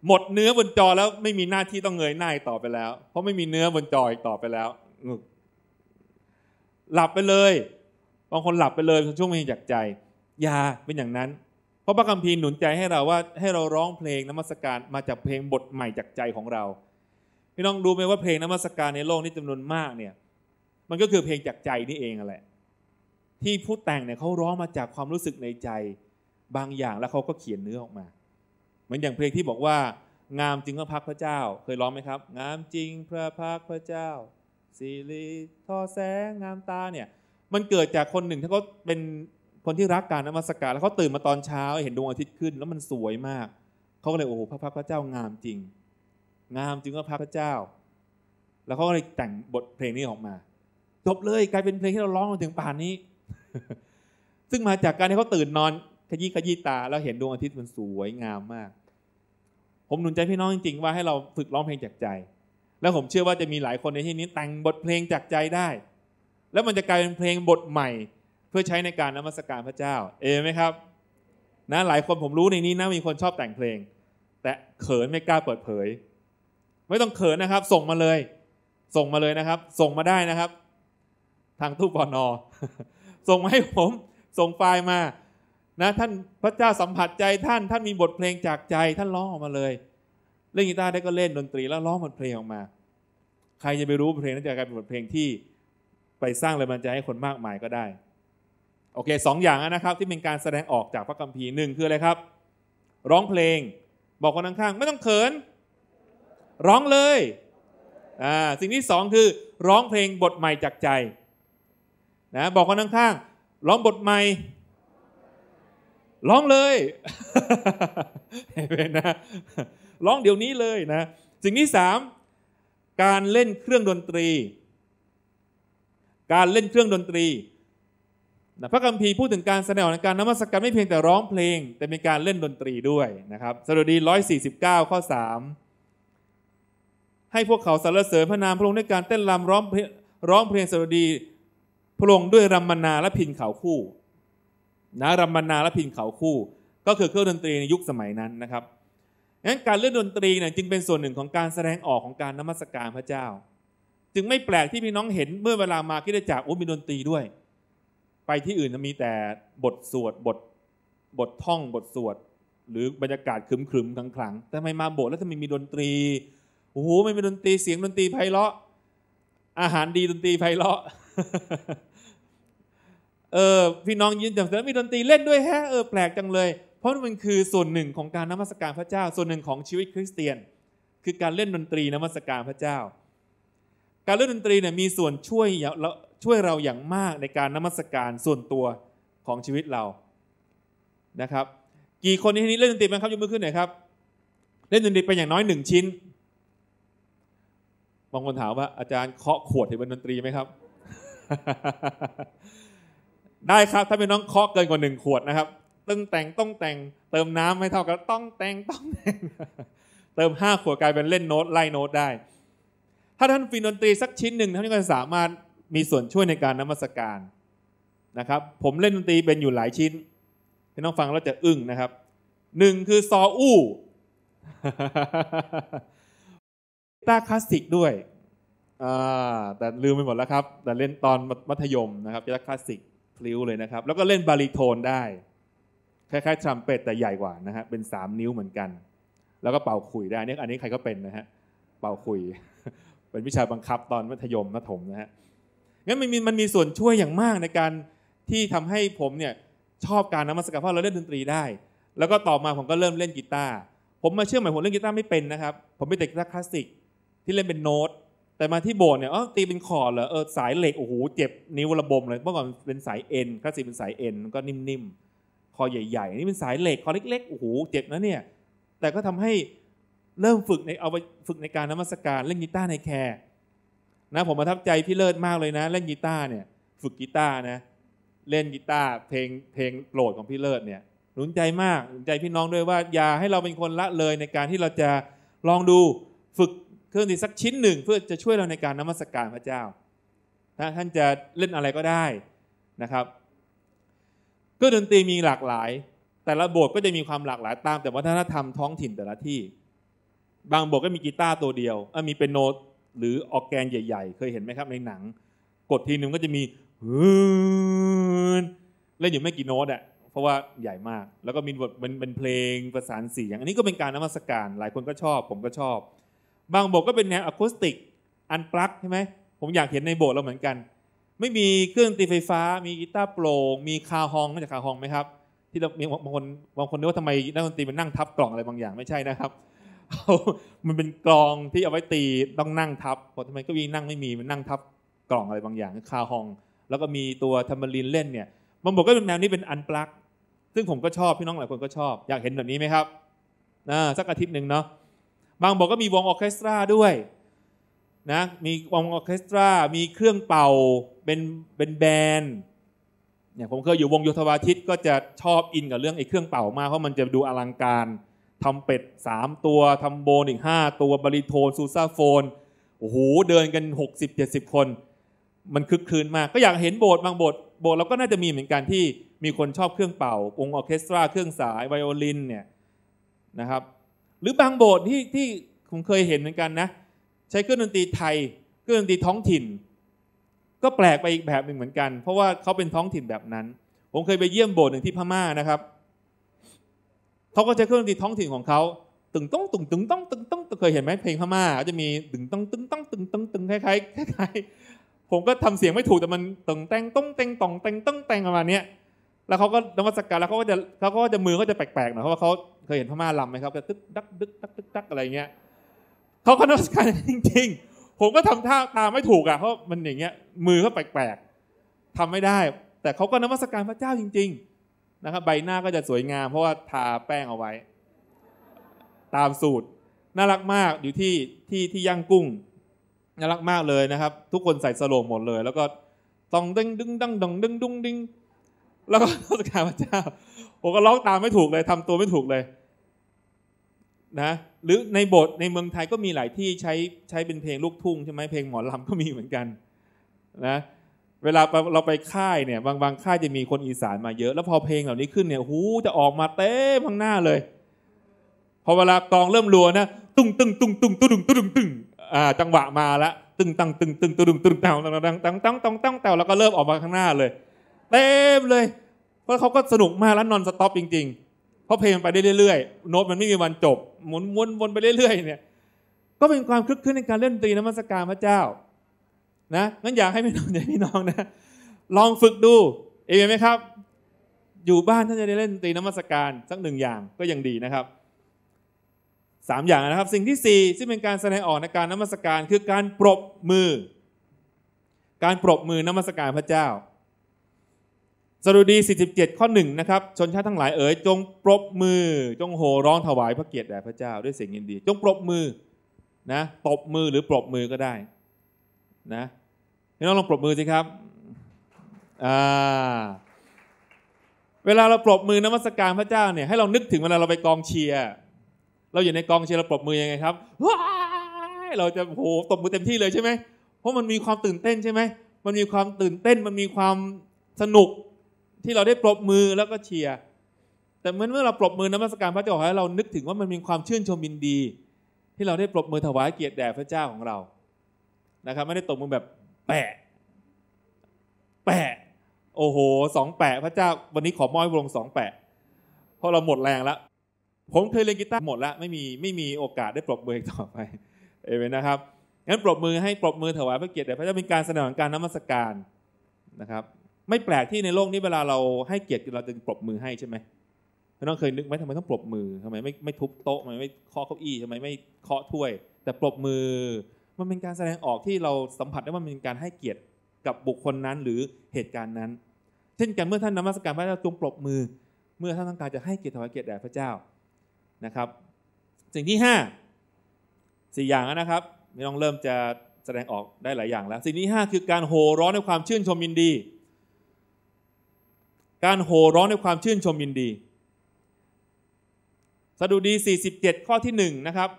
Speaker 1: หมดเนื้อบนจอแล้วไม่มีหน้าที่ต้องเงยหน้าต่อไปแล้ว เพราะไม่มีเนื้อบนจออีกต่อไปแล้ว หลับไปเลยบางคนหลับไปเลยช่วงเพลงจากใจ อย่าเป็นอย่างนั้นราะพระคัมภีร์หนุนใจให้เราว่าให้เราร้องเพลงนมัสการมาจากเพลงบทใหม่จากใจของเราพี่น้องดูไหมว่าเพลงนมัสการในโลกนี้จำนวนมากเนี่ย มันก็คือเพลงจากใจนี่เองแหละที่ผู้แต่งเนี่ยเขาร้องมาจากความรู้สึกในใจ บางอย่างแล้วเขาก็เขียนเนื้อออกมา เหมือนอย่างเพลงที่บอกว่า งามจริงพระพักพระเจ้า เคยร้องไหมครับ งามจริงพระพักพระเจ้าสิริทอแสงงามตาเนี่ยมันเกิดจากคนหนึ่งที่เขาเป็นคนที่รักการนมัสการแล้วเขาตื่นมาตอนเช้า เห็นดวงอาทิตย์ขึ้น แล้วมันสวยมากเขาก็เลยโอ้โหพระพักพระเจ้า งามจริง งามจริงก็พระพระเจ้า แล้วเขาก็เลยแต่งบทเพลงนี้ออกมาจบเลยกลายเป็นเพลงที่เราร้องมาถึงป่านนี้ ซึ่งมาจากการที่เขาตื่นนอน ขยี้ขยี้ตาแล้วเห็นดวงอาทิตย์มันสวยงามมาก ผมหนุนใจพี่น้องจริงๆว่าให้เราฝึกร้องเพลงจากใจ แล้วผมเชื่อว่าจะมีหลายคนในที่นี้ แต่งบทเพลงจากใจได้ แล้วมันจะกลายเป็นเพลงบทใหม่เพื่อใช้ในการนมัสการพระเจ้า เอไหมครับ นะ หลายคนผมรู้ในนี้นะมีคนชอบแต่งเพลง แต่เขินไม่กล้าเปิดเผย ไม่ต้องเขินนะครับ ส่งมาเลย ส่งมาเลยนะครับ ส่งมาได้นะครับ ทางตู้ปอนอ ส่งมาให้ผม ส่งไฟล์มา นะ ท่านพระเจ้าสัมผัสใจท่าน ท่านมีบทเพลงจากใจ ท่านร้องออกมาเลยเล่นกีตาร์ได้ก็เล่นดนตรีแล้วร้องบทเพลงออกมา ใครจะไปรู้เพลงนั้นจะกลายเป็นบทเพลงที่ไปสร้างแรงบันจะใจให้คนมากมายก็ได้โอเคสองอย่างนะครับที่เป็นการแสดงออกจากพระคัมภีร์หนึ่งคืออะไรครับ ร้องเพลง บอกคนข้างๆไม่ต้องเขิน ร้องเลยอ่าสิ่งที่สองคือ ร้องเพลงบทใหม่จากใจนะบอกคนข้างๆร้องบทใหม่ ร้องเลยเห็นนะร้องเดี๋ยวนี้เลยนะสิ่งที่สามการเล่นเครื่องดนตรี การเล่นเครื่องดนตรีนะพระคัมภีร์พูดถึงการแสดงออกในการนมัสการไม่เพียงแต่ร้องเพลง แต่มีการเล่นดนตรีด้วยนะครับสดุดี 149 ข้อ 3 ให้พวกเขาสรรเสริญพระนามพระองค์ด้วยการเต้นรำร้องร้องเพลงสดุดีพระองค์ด้วยรัมมนาและพินเขาคู่นะรัมมนาและพินเขาคู่ ก็คือเครื่องดนตรีในยุคสมัยนั้นนะครับงั้นการเล่นดนตรีเนี่ยจึงเป็นส่วนหนึ่งของการแสดงออกของการนมัสการพระเจ้า จึงไม่แปลกที่พี่น้องเห็นเมื่อเวลามาคิดจากโอ้มีดนตรีด้วยไปที่อื่นจะมีแต่บทสวดบทบทท่องบทสวด หรือบรรยากาศครึมๆครั้งๆแต่ทำไมมาโบสถ์แล้วทำไมมีดนตรีโอ้โหไม่มีดนตรีเสียงดนตรีไพเราะอาหารดีดนตรีไพเราะเออพี่น้องยินแต่แล้วมีดนตรีเล่นด้วยแฮะเออแปลกจังเลย เพราะมันคือส่วนหนึ่งของการนมัสการพระเจ้า ส่วนหนึ่งของชีวิตคริสเตียน คือการเล่นดนตรีนมัสการพระเจ้าการเล่นดนตรีเนี่ยมีส่วนช่วยช่วยเราอย่างมากในการนมัสการส่วนตัวของชีวิตเรานะครับ กี่คนที่นี้เล่นดนตรีไหมครับยกมือขึ้นหน่อยครับ เล่นดนตรีไปอย่างน้อยหนึ่งชิ้นบางคนถามว่าอาจารย์เคาะขวดถือเป็นดนตรีไหมครับ ได้ครับถ้าเป็นน้องเคาะเกินกว่าหนึ่งขวดนะครับต้องแต่งต้องแต่งเติมน้ำให้เท่ากับต้องแต่งต้องแต่ง เติมห้าขวดกลายเป็นเล่นโน้ตไล่โน้ตได้ถ้าท่านฟินดนตรีสักชิ้นหนึ่งท่านก็จะสามารถมีส่วนช่วยในการนมัสการนะครับ ผมเล่นดนตรีเป็นอยู่หลายชิ้น ที่น้องฟังแล้วจะอึ้งนะครับหนึ่งคือซออู้ตาคลาสสิกด้วยแต่ลืมไปหมดแล้วครับ แต่เล่นตอนมัธยมนะครับจะคลาสสิกพลิ้วเลยนะครับ แล้วก็เล่นบาริโทนได้ คล้ายๆทรัมเป็ตแต่ใหญ่กว่านะฮะเป็น 3 นิ้วเหมือนกัน แล้วก็เป่าขุยได้นี่อันนี้ใครก็เป็นนะฮะเป่าขุยเป็นวิชาบังคับตอนมัธยมมัธยมนะฮะ งั้นมันมีมันมีส่วนช่วยอย่างมากในการที่ทำให้ผมเนี่ยชอบการนมัสการเพราะเราเล่นดนตรีได้ แล้วก็ต่อมาผมก็เริ่มเล่นกีตาร์ ผมมาเชื่อใหม่ผมเล่นกีตาร์ไม่เป็นนะครับ ผมเป็นเด็กกีตาร์คลาสสิกที่เล่นเป็นโน้ต แต่มาที่โบสเนี่ยอ๋อตีเป็นคอร์ดเหรอเออสายเหล็กโอ้โหเจ็บนิ้วระบมเลยเมื่อก่อนเป็นสายเอ็นคลาสสิกเป็นสายเอ็นก็นิ่มๆคอใหญ่ๆนี่เป็นสายเหล็กคอเล็กๆโอ้โหเจ็บนะเนี่ยแต่ก็ทำให้เริ่มฝึกในเอาไปฝึกในการนมัสการเล่นกีตาร์ในแคร์นะผมประทับใจพี่เลิศมากเลยนะเล่นกีตาร์เนี่ยฝึกกีตาร์นะเล่นกีตาร์เพลงเพลงโปรดของพี่เลิศเนี่ยหนุนใจมากหนุนใจพี่น้องด้วยว่า อย่าให้เราเป็นคนละเลยในการที่เราจะลองดูฝึกเครื่องดนตรีสักชิ้นหนึ่ง เพื่อจะช่วยเราในการนมัสการพระเจ้าท่านจะเล่นอะไรก็ได้นะครับเครื่องดนตรีมีหลากหลาย แต่ละโบสถ์ก็จะมีความหลากหลาย ตามแต่วัฒนธรรมท้องถิ่นแต่ละที่บางบทก็มีกีตาร์ตัวเดียว มีเป็นโน้ตหรือออกแกนใหญ่ๆ เคยเห็นไหมครับในหนัง กดทีนึงก็จะมีเล่นอยู่ไม่กี่โน้ตอ่ะเพราะว่าใหญ่มากแล้วก็มีบทเป็นเพลงประสานเสียง อันนี้ก็เป็นการนมัสการหลายคนก็ชอบ ผมก็ชอบ บางบทก็เป็นแนวอะคูสติกอันปลั๊กใช่ไหมผมอยากเห็นในโบสถ์เราเหมือนกัน ไม่มีเครื่องตีไฟฟ้า มีกีตาร์โปร่งมีคาฮองม่าจะคาฮองไหมครับ ที่เรามีบางคนบางคนนึกว่าทำไมนักดนตรีมันนั่งทับกล่องอะไรบางอย่างไม่ใช่นะครับามันเป็นกลองที่เอาไว้ตีต้องนั่งทับพอทำไมก็วินั่งไม่มีมันนั่งทับกล่องอะไรบางอย่างคาห้อง แล้วก็มีตัวทำมาลินเล่นเนี่ยบางบอกก็เป็นแนวนี้เป็นอันปลั๊กซึ่งผมก็ชอบพี่น้องหลายคนก็ชอบอยากเห็นแบบนี้ไหมครับนะสักอาทิตย์หนึ่งเนาะบางบอกก็มีวงออเคสตราด้วยนะมีวงออเคสตรามีเครื่องเป่าเป็นเป็นแบนด์เนี่ยผมเคยอยู่วงโยธวาทิตก็จะชอบอินกับเรื่องไอ้เครื่องเป่ามากเพราะมันจะดูอลังการทำเป็ด 3 ตัว ทำโบนอีก 5 ตัวบริโทนซูซาโฟนโอ้โหเดินกัน 60-70 คน มันคึกคืนมาก ก็อยากเห็นโบสถ์บางโบสถ์โบสถ์เราก็น่าจะมีเหมือนกันที่มีคนชอบเครื่องเป่าวงออเคสตรา เครื่องสาย ไวโอลินเนี่ยนะครับหรือบางโบสถ์ที่ที่ผมเคยเห็นเหมือนกันนะ ใช้เครื่องดนตรีไทย เครื่องดนตรีท้องถิ่น ก็แปลกไปอีกแบบหนึ่งเหมือนกัน เพราะว่าเขาเป็นท้องถิ่นแบบนั้นผมเคยไปเยี่ยมโบสถ์หนึ่งที่พม่านะครับเขาก็ใช้เครื่องดนตรีท้องถิ่นของเขาตึงต้องตึงตึงต้องตึงต้องเคยเห็นไหมเพลงพม่าจะมีตึงต้องตึงต้องตึงตึงตึงคล้ายๆคล้ายๆผมก็ทำเสียงไม่ถูกแต่มันตึงแตงต้องแตงต่องแตงต้องแตงประมาณนี้แล้วเขาก็นวัตกรรมแล้วเขาก็จะเขาก็จะมือก็จะแปลกๆหน่อยเพราะว่าเขาเคยเห็นพม่าลำไหมครับจะตึกดักดึกดักดึกดักอะไรเงี้ยเขาก็นวัตกรรมจริงๆ ผมก็ทำท่าตาไม่ถูกอ่ะเพราะมันอย่างเงี้ยมือก็แปลกๆ ทำไม่ได้ แต่เขาก็นวัตกรรมพระเจ้าจริง ๆนะครับใบหน้าก็จะสวยงามเพราะว่า ทาแป้งเอาไว้ ตามสูตร น่ารักมากอยู่ที่ที่ที่ย่างกุ้งน่ารักมากเลยนะครับ ทุกคนใส่สโลงหมดเลย แล้วก็ตองดึงดึงดังดองดึงดุงดึงแล้วก็ทศกาพระเจ้าผมก็ร้องตามไม่ถูกเลย ทำตัวไม่ถูกเลย นะ หรือในบทในเมืองไทยก็มีหลายที่ใช้ใช้เป็นเพลงลูกทุ่งใช่ไหมเพลงหมอลำก็มีเหมือนกัน นะเวลาเราไปค่ายเนี่ยบางบางค่ายจะมีคนอีสานมาเยอะแล้วพอเพลงเหล่านี้ขึ้นเนี่ยหูจะออกมาเต้มข้างหน้าเลย พอเวลากองเริ่มรัวนะตุ้งตุ้งตุ้งตุ้งตุ้งตุ้งตุ้งอ่า จังหวะมาละตึงตังตึงตึงตุ้งตุ้งเต่าตังตังตังตังตังตังเต่าแล้วก็เริ่มออกมาข้างหน้าเลย เต้มเลยเพราะเขาก็สนุกมากแล้วนอนสต็อปจริงๆเพราะเพลงมันไปได้เรื่อยๆโน้ตมันไม่มีวันจบ หมุนวนวนไปเรื่อยๆเนี่ย ก็เป็นความคลึกคลืนในการเล่นดนตรีนมัสการพระเจ้านะงั้นอยากให้พี่น้องพี่น้องนะลองฝึกดูเองนไหมครับ อยู่บ้านท่านจะได้เล่นดนตรีน้ำมัสการสักหนึ่งอย่างก็ยังดีนะครับสามอย่างนะครับสิ่งที่4ซึ่งเป็นการแสดงออกในการน้ำมัสการคือการปรบมือ การปรบมือน้ำมัสการพระเจ้าสรุดี 47 ข้อ1นะครับ ชนชาติทั้งหลายเอ๋ยจงปรบมือ จงโห่ร้องถวายพระเกียรติแด่พระเจ้าด้วยเสียงยินดีจงปรบมือนะตบมือหรือปรบมือก็ได้นะพี่น้องลองปรบมือสิครับอ่าเวลาเราปรบมือนมัสการพระเจ้าเนี่ยให้เรานึกถึงเวลาเราไปกองเชียร์เราอยู่ในกองเชียร์เราปรบมือยังไงครับว้าเราจะโหตบมือเต็มที่เลยใช่ไหมเพราะมันมีความตื่นเต้นใช่ไหมมันมีความตื่นเต้นมันมีความสนุกที่เราได้ปรบมือแล้วก็เชียร์แต่เมื่อเมื่อเราปรบมือนมัสการพระเจ้าให้เรานึกถึงว่ามันมีความชื่นชมยินดี ที่เราได้ปรบมือถวายเกียรติแด่พระเจ้าของเรานะครับไม่ได้ตบมือแบบแปะ แปะโอ้โหสองแปะพระเจ้าวันนี้ขอมอยวงสองแปะเพราะเราหมดแรงแล้วผมเคยเล่นกีตาร์หมดแล้วไม่มีไม่มีโอกาสได้ปรบมืออีกต่อไปเอเมนนะครับงั้นปรบมือให้ปรบมือถวายพระเกียรติแด่พระเจ้าเป็นการแสดงการน้ำมศการนะครับ ไม่แปลกที่ในโลกนี้เวลาเราให้เกียรติเราจึงปรบมือให้ใช่ไหมพี่น้องเคยนึกไหมทำไมต้องปรบมือทำไมไม่ไม่ทุบโต๊ะทำไมไม่เคาะเก้าอี้ทำไมไม่เคาะถ้วย แต่ปรบมือมันเป็นการแสดงออกที่เราสัมผัสได้ว่ามันเป็นการให้เกียรติกับบุคคลนั้นหรือเหตุการณ์นั้น เช่นกันเมื่อท่านนมัสการพระเจ้าจงปรบมือ เมื่อท่านต้องการจะให้เกียรติถวายเกียรติแด่พระเจ้านะครับ สิ่งที่5่อย่างนะครับไม่ต้องเริ่มจะแสดงออกได้หลายอย่างแล้วสิ่งที่5คือการโห่ร้องด้วยความชื่นชมยินดี การโห่ร้องด้วยความชื่นชมยินดีสดุดี 47 ข้อที่ 1 นะครับ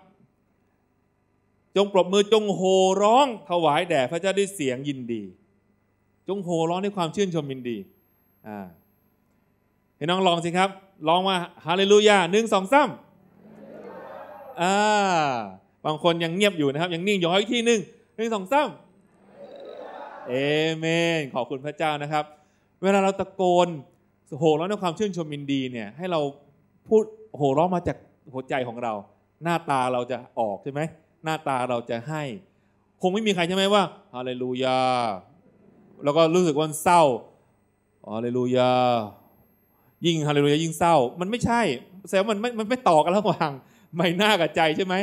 Speaker 1: จงปรบมือจงโห่ร้องถวายแด่พระเจ้าด้วยเสียงยินดี จงโห่ร้องด้วยความชื่นชมยินดีอ่าให้น้องลองสิครับลองมาฮาเลลูยาหนึ่งสองสามอ่าบางคนยังเงียบอยู่นะครับยังนิ่งอยู่อีกที่หนึ่งหนึ่งสองสามเอเมนขอบคุณพระเจ้านะครับ เวลาเราตะโกนโห่ร้องด้วยความชื่นชมยินดีเนี่ยให้เราพูดโห่ร้องมาจากหัวใจของเรา หน้าตาเราจะออกใช่ไหมหน้าตาเราจะให้ คงไม่มีใครใช่ไหมว่า ฮาเลลูยาแล้วก็รู้สึกว่าเศร้า ฮาเลลูยายิ่งฮาเลลูยายิ่งเศร้ามันไม่ใช่แสดงมันไม่มันไม่ต่อกันระหว่างใบหน้ากับใจใช่ไหม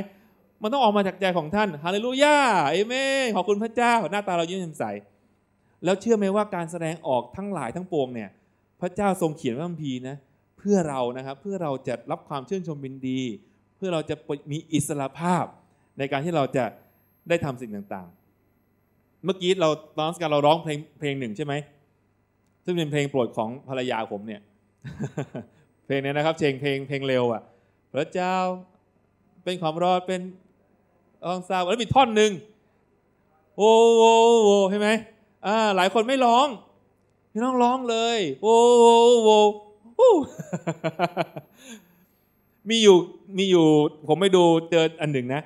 Speaker 1: มันต้องออกมาจากใจของท่าน ฮาเลลูยาเอเมนขอบคุณพระเจ้าหน้าตาเรายิ้มแย้มใส แล้วเชื่อไหมว่าการแสดงออกทั้งหลายทั้งปวงเนี่ยพระเจ้าทรงเขียนพระคัมภีร์นะเพื่อเรานะครับเพื่อเราจะรับความชื่นชมบินดี เพื่อเราจะมีอิสระภาพในการที่เราจะได้ทำสิ่งต่างๆ เมื่อกี้เราตอนสการเราร้องเพลงเพลงหนึ่งใช่ไหมซึ่งเป็นเพลงโปรดของภรรยาผมเนี่ย เพลงนี้นะครับเพลงเพลงเพลงเร็วอ่ะพระเจ้าเป็นความรอดเป็นองซาวแล้วมีท่อนหนึ่งโอ้โหเห็นใช่ไหมอ่าหลายคนไม่ร้อง ไม่ต้องร้องเลยโอ้โหโอ้โมีอยู่มีอยู่ ผมไปดูเจออันหนึ่งนะ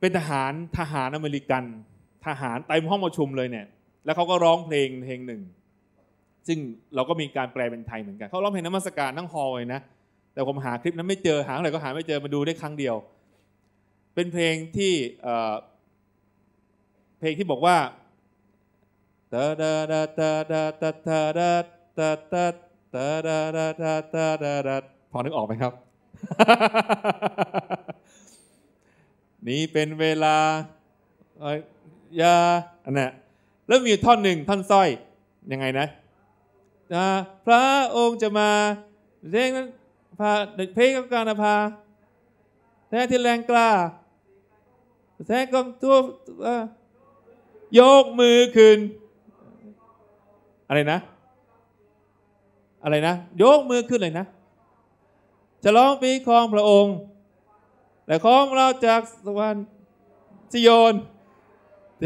Speaker 1: เป็นทหารทหารอเมริกัน ทหารเต็มห้องประชุมเลยเนี่ยแล้วเขาก็ร้องเพลงเพลงหนึ่ง ซึ่งเราก็มีการแปลเป็นไทยเหมือนกันเขาร้องเพลงน้มัสการทั้งฮอลเลยนะแต่ผมหาคลิปนั้นไม่เจอหาอะไรก็หาไม่เจอมาดูได้ครั้งเดียว เป็นเพลงที่เพลงที่บอกว่าตาดาดาตาดาตาตาดาตาตาตาดาดาตาตาดาพอนึกออกไหมครับนี้เป็นเวลาอยาอันนี้แล้วมีท่อนหนึ่งท่อนสร้อย ยังไงนะ พระองค์จะมาเร่งพาเพลงกการนภาแท้ที่แรงกล้าแท้ก็ทั่วยกมือขึ้น อะไรนะ อะไรนะ ยกมือขึ้นเลยนะ จะร้องปีคองพระองค์และของเราจากสวรรค์ซิโยนเท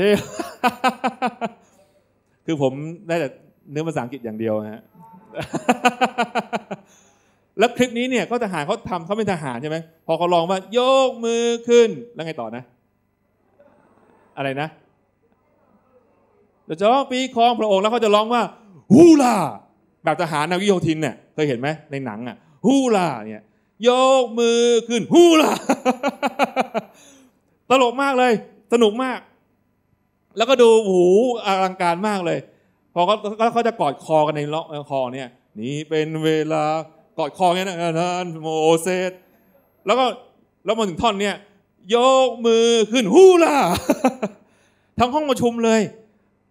Speaker 1: คือผมได้แต่เนื้อภาษาอังกฤษอย่างเดียวฮะแล้วคลิปนี้เนี่ยก็ทหารเขาทำเขาเป็นทหารใช่ไหม พอเขาลองว่าโยกมือขึ้น แล้วไงต่อนะ อะไรนะเราจะร้องปีคองพระองค์แล้วเขาจะร้องว่าฮูลาแบบทหารนาวิโยธินเนี่ยเคยเห็นไหมในหนังอ่ะฮูลาเนี่ยยกมือขึ้นฮูล่ะ ตลกมากเลย สนุกมาก แล้วก็ดูหูอลังการมากเลย พอเขาเขาจะกอดคอกันในล็อกคอเนี่ย นี่เป็นเวลากอดคอเนี่ยนะั่นโมเสสแล้วก็แล้วมาถึงท่อนเนี่ยยกมือขึ้นฮูล่ะทั้งห้องประชุมเลย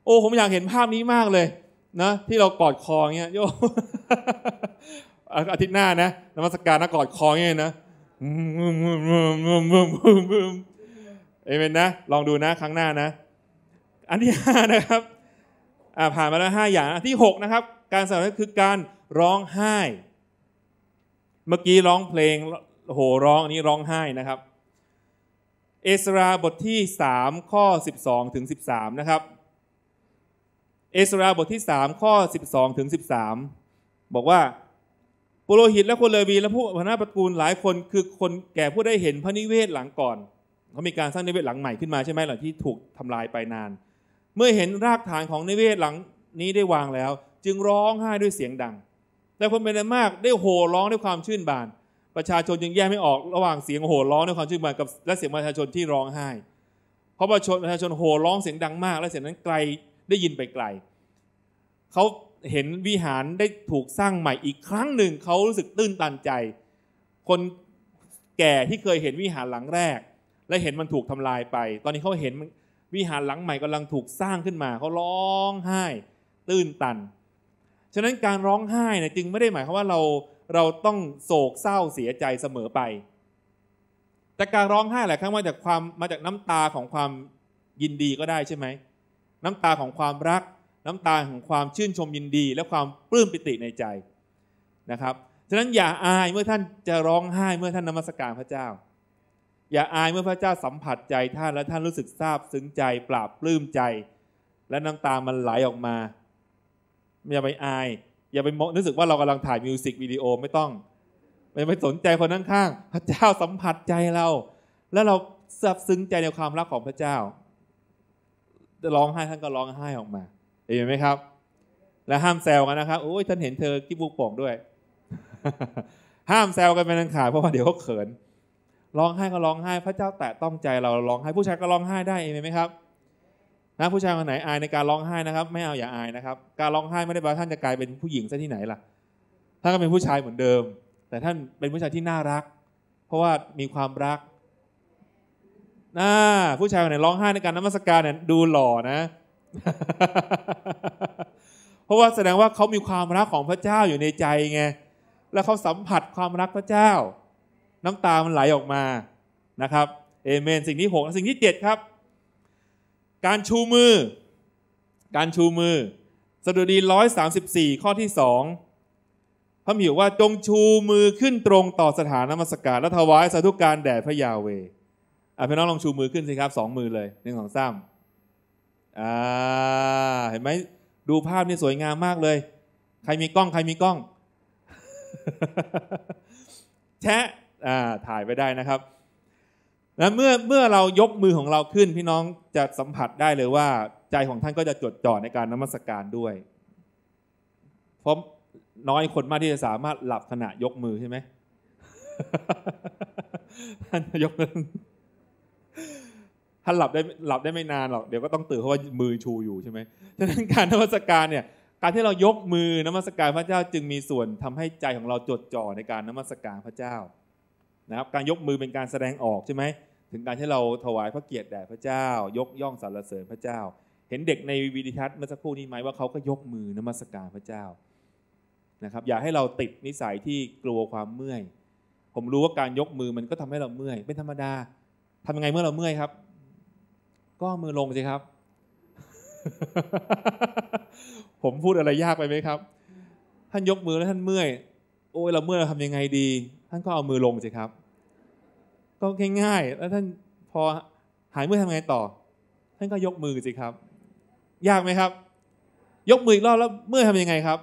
Speaker 1: โอ้ผมอยากเห็นภาพนี้มากเลย นะที่เรากอดคอเงี้ยโยอาทิตย์ หน้านะนมัสการนะกอดคอเงี้ยนะเอเมนนะลองดูนะครั้งหน้านะอันที่ห้านะครับผ่านมาแล้วห้าอย่างอันที่หกนะครับการสอนก็คือการร้องไห้ เมื่อกี้ร้องเพลงโหร้องอันนี้ร้องไห้นะครับ เอสราบทที่3ข้อ 12ถึง13 นะครับเอสราบทที่ 3 ข้อ 12 ถึง 13 บอกว่าปโรหิตและคนเลวีและผู้พันาประกูลหลายคน คือคนแก่ผู้ได้เห็นพระนิเวศหลังก่อน เขามีการสร้างนิเวศหลังใหม่ขึ้นมาใช่ไหมหลังที่ถูกทำลายไปนาน เมื่อเห็นรากฐานของนิเวศหลังนี้ได้วางแล้ว จึงร้องไห้ด้วยเสียงดัง แต่คนเป็นมากได้โห่ร้องด้วยความชื่นบาน ประชาชนจึงแยกไม่ออกระหว่างเสียงโห่ร้องด้วยความชื่นบานกับและเสียงประชาชนที่ร้องไห้ เพราะประชาชนโห่ร้องเสียงดังมาก และเสียงนั้นไกลได้ยินไปไกลเขาเห็นวิหารได้ถูกสร้างใหม่อีกครั้งหนึ่งเขารู้สึกตื้นตันใจ คนแก่ที่เคยเห็นวิหารหลังแรก และเห็นมันถูกทำลายไป ตอนนี้เขาเห็นวิหารหลังใหม่กำลังถูกสร้างขึ้นมาเขาร้องไห้ ตื้นตันฉะนั้นการร้องไห้นะจึงไม่ได้หมายความว่าเราเราต้องโศกเศร้าเสียใจเสมอไปแต่การร้องไห้หลายครั้งมาจากความมาจากน้ำตาของความยินดีก็ได้ใช่ไหมน้ำตาของความรักน้ำตาของความชื่นชมยินดี และความปลื้มปิติในใจนะครับ ฉะนั้นอย่าอายเมื่อท่านจะร้องไห้เมื่อท่านนมัสการพระเจ้า อย่าอายเมื่อพระเจ้าสัมผัสใจท่านและท่านรู้สึกซาบซึ้งใจปราบปลื้มใจ และน้ำตามันไหลออกมาอย่าไปอายอย่าไปมองรู้สึกว่าเรากำลังถ่ายมิวสิกวิดีโอไม่ต้องไม่ไปสนใจคนข้างๆพระเจ้าสัมผัสใจเรา แล้วเราซาบซึ้งใจในความรักของพระเจ้าจะร้องไห้ท่านก็ร้องไห้ออกมาเห็นไหมครับ และห้ามแซวกันนะครับโอ้ยท่านเห็นเธอทิ่บุกโป่งด้วย ห้ามแซวกันเป็นอันขาดเพราะว่าเดี๋ยวเขาเขินร้องไห้ก็ร้องไห้ พระเจ้าแตะต้องใจเราร้องไห้ ผู้ชายก็ร้องไห้ได้เองไหมครับ นะ ผู้ชายคนไหนอายในการร้องไห้นะครับ ไม่เอาอย่าอายนะครับ การร้องไห้ไม่ได้แปลว่าท่านจะกลายเป็นผู้หญิงซะที่ไหนล่ะ ท่านก็เป็นผู้ชายเหมือนเดิม แต่ท่านเป็นผู้ชายที่น่ารัก เพราะว่ามีความรัก นะ ผู้ชายคนไหนร้องไห้ในการนมัสการเนี่ยดูหล่อนะเพราะว่าแสดงว่าเขามีความรักของพระเจ้าอยู่ในใจไงแล้วเขาสัมผัสความรักพระเจ้า น้ำตามันไหลออกมานะครับเอเมนสิ่งที่หกสิ่งที่เจ็ดครับ การชูมือ การชูมือ สดุดีร้อยสาสิบสี่ข้อที่สองพระมิวว่าจงชูมือขึ้นตรงต่อสถานนมัสการและถวายสาธุการแด่พระยาเวอ่ะพี่น้องลองชูมือขึ้นสิครับสองมือเลยหนึ่งสองสามอ่าเห็นไหมดูภาพนี่สวยงามมากเลย ใครมีกล้อง ใครมีกล้อง แชะอ่าถ่ายไปได้นะครับแ้ะเมื่อเมื่อเรายกมือของเราขึ้น พี่น้องจะสัมผัสได้เลยว่า ใจของท่านก็จะจดจ่อในการนมัสการด้วยเพราะน้อยคนมากที่จะสามารถหลับขณะยกมือใช่ไหมท่านยกมือท่านหลับได้หลับได้ไม่นานหรอก เดี๋ยวก็ต้องตื่นเพราะว่ามือชูอยู่ใช่ไหมฉะนั้นการนมัสการเนี่ย การที่เรายกมือนมัสการพระเจ้าจึงมีส่วนทำให้ใจของเราจดจ่อในการนมัสการพระเจ้า นะครับ การยกมือเป็นการแสดงออกใช่ไหมถึงการที่เราถวายพระเกียรติแด่พระเจ้า ยกย่องสรรเสริญพระเจ้า เห็นเด็กในวีดิทัศน์เมื่อสักครู่นี้ไหมว่าเขาก็ยกมือนมัสการพระเจ้านะครับ อย่าให้เราติดนิสัยที่กลัวความเมื่อย ผมรู้ว่าการยกมือมันก็ทำให้เราเมื่อยเป็นธรรมดาทำยังไงเมื่อเราเมื่อยครับก็มือลงสิครับ ผมพูดอะไรยากไปไหมครับ ท่านยกมือแล้วท่านเมื่อย โอ้ยเราเมื่อยเราทำยังไงดี ท่านก็เอามือลงสิครับ ก็ง่ายๆแล้วท่านพอหายเมื่อยทำไงต่อ ท่านก็ยกมือสิครับ ยากไหมครับ ยกมืออีกรอบแล้วเมื่อยทำยังไงครับ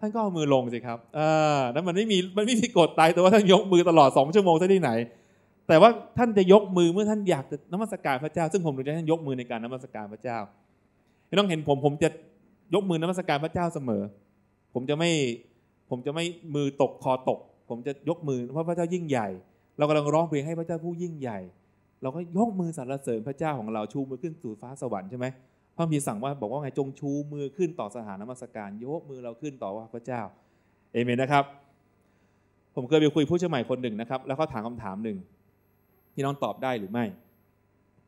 Speaker 1: ท่านก็เอามือลงสิครับอ่าแล้วมันไม่มีมันไม่มีกฎตายแต่วว่าท่านยกมือตลอดสองชั่วโมงซะที่ไหนแต่ว่าท่านจะยกมือเมื่อท่านอยากจะนมัสการพระเจ้าซึ่งผมดูจะท่านยกมือในการนมัสการพระเจ้าไม่ต้องเห็นผมผมจะยกมือนมัสการพระเจ้าเสมอ ผมจะไม่ผมจะไม่มือตกคอตก ผมจะยกมือเพราะพระเจ้ายิ่งใหญ่เรากำลังร้องเพลงให้พระเจ้าผู้ยิ่งใหญ่ เราก็ยกมือสรรเสริญพระเจ้าของเราชูมือขึ้นสู่ฟ้าสวรรค์ใช่ไหมพระมีสั่งว่าบอกว่าไงจงชูมือขึ้นต่อสถานนมัสการยกมือเราขึ้นต่อว่าพระเจ้าเอเมนนะครับ ผมเคยไปคุยผู้เชี่ยวชาญคนหนึ่งนะครับ แล้วเขาถามคำถามหนึ่งพี่น้องตอบได้หรือไม่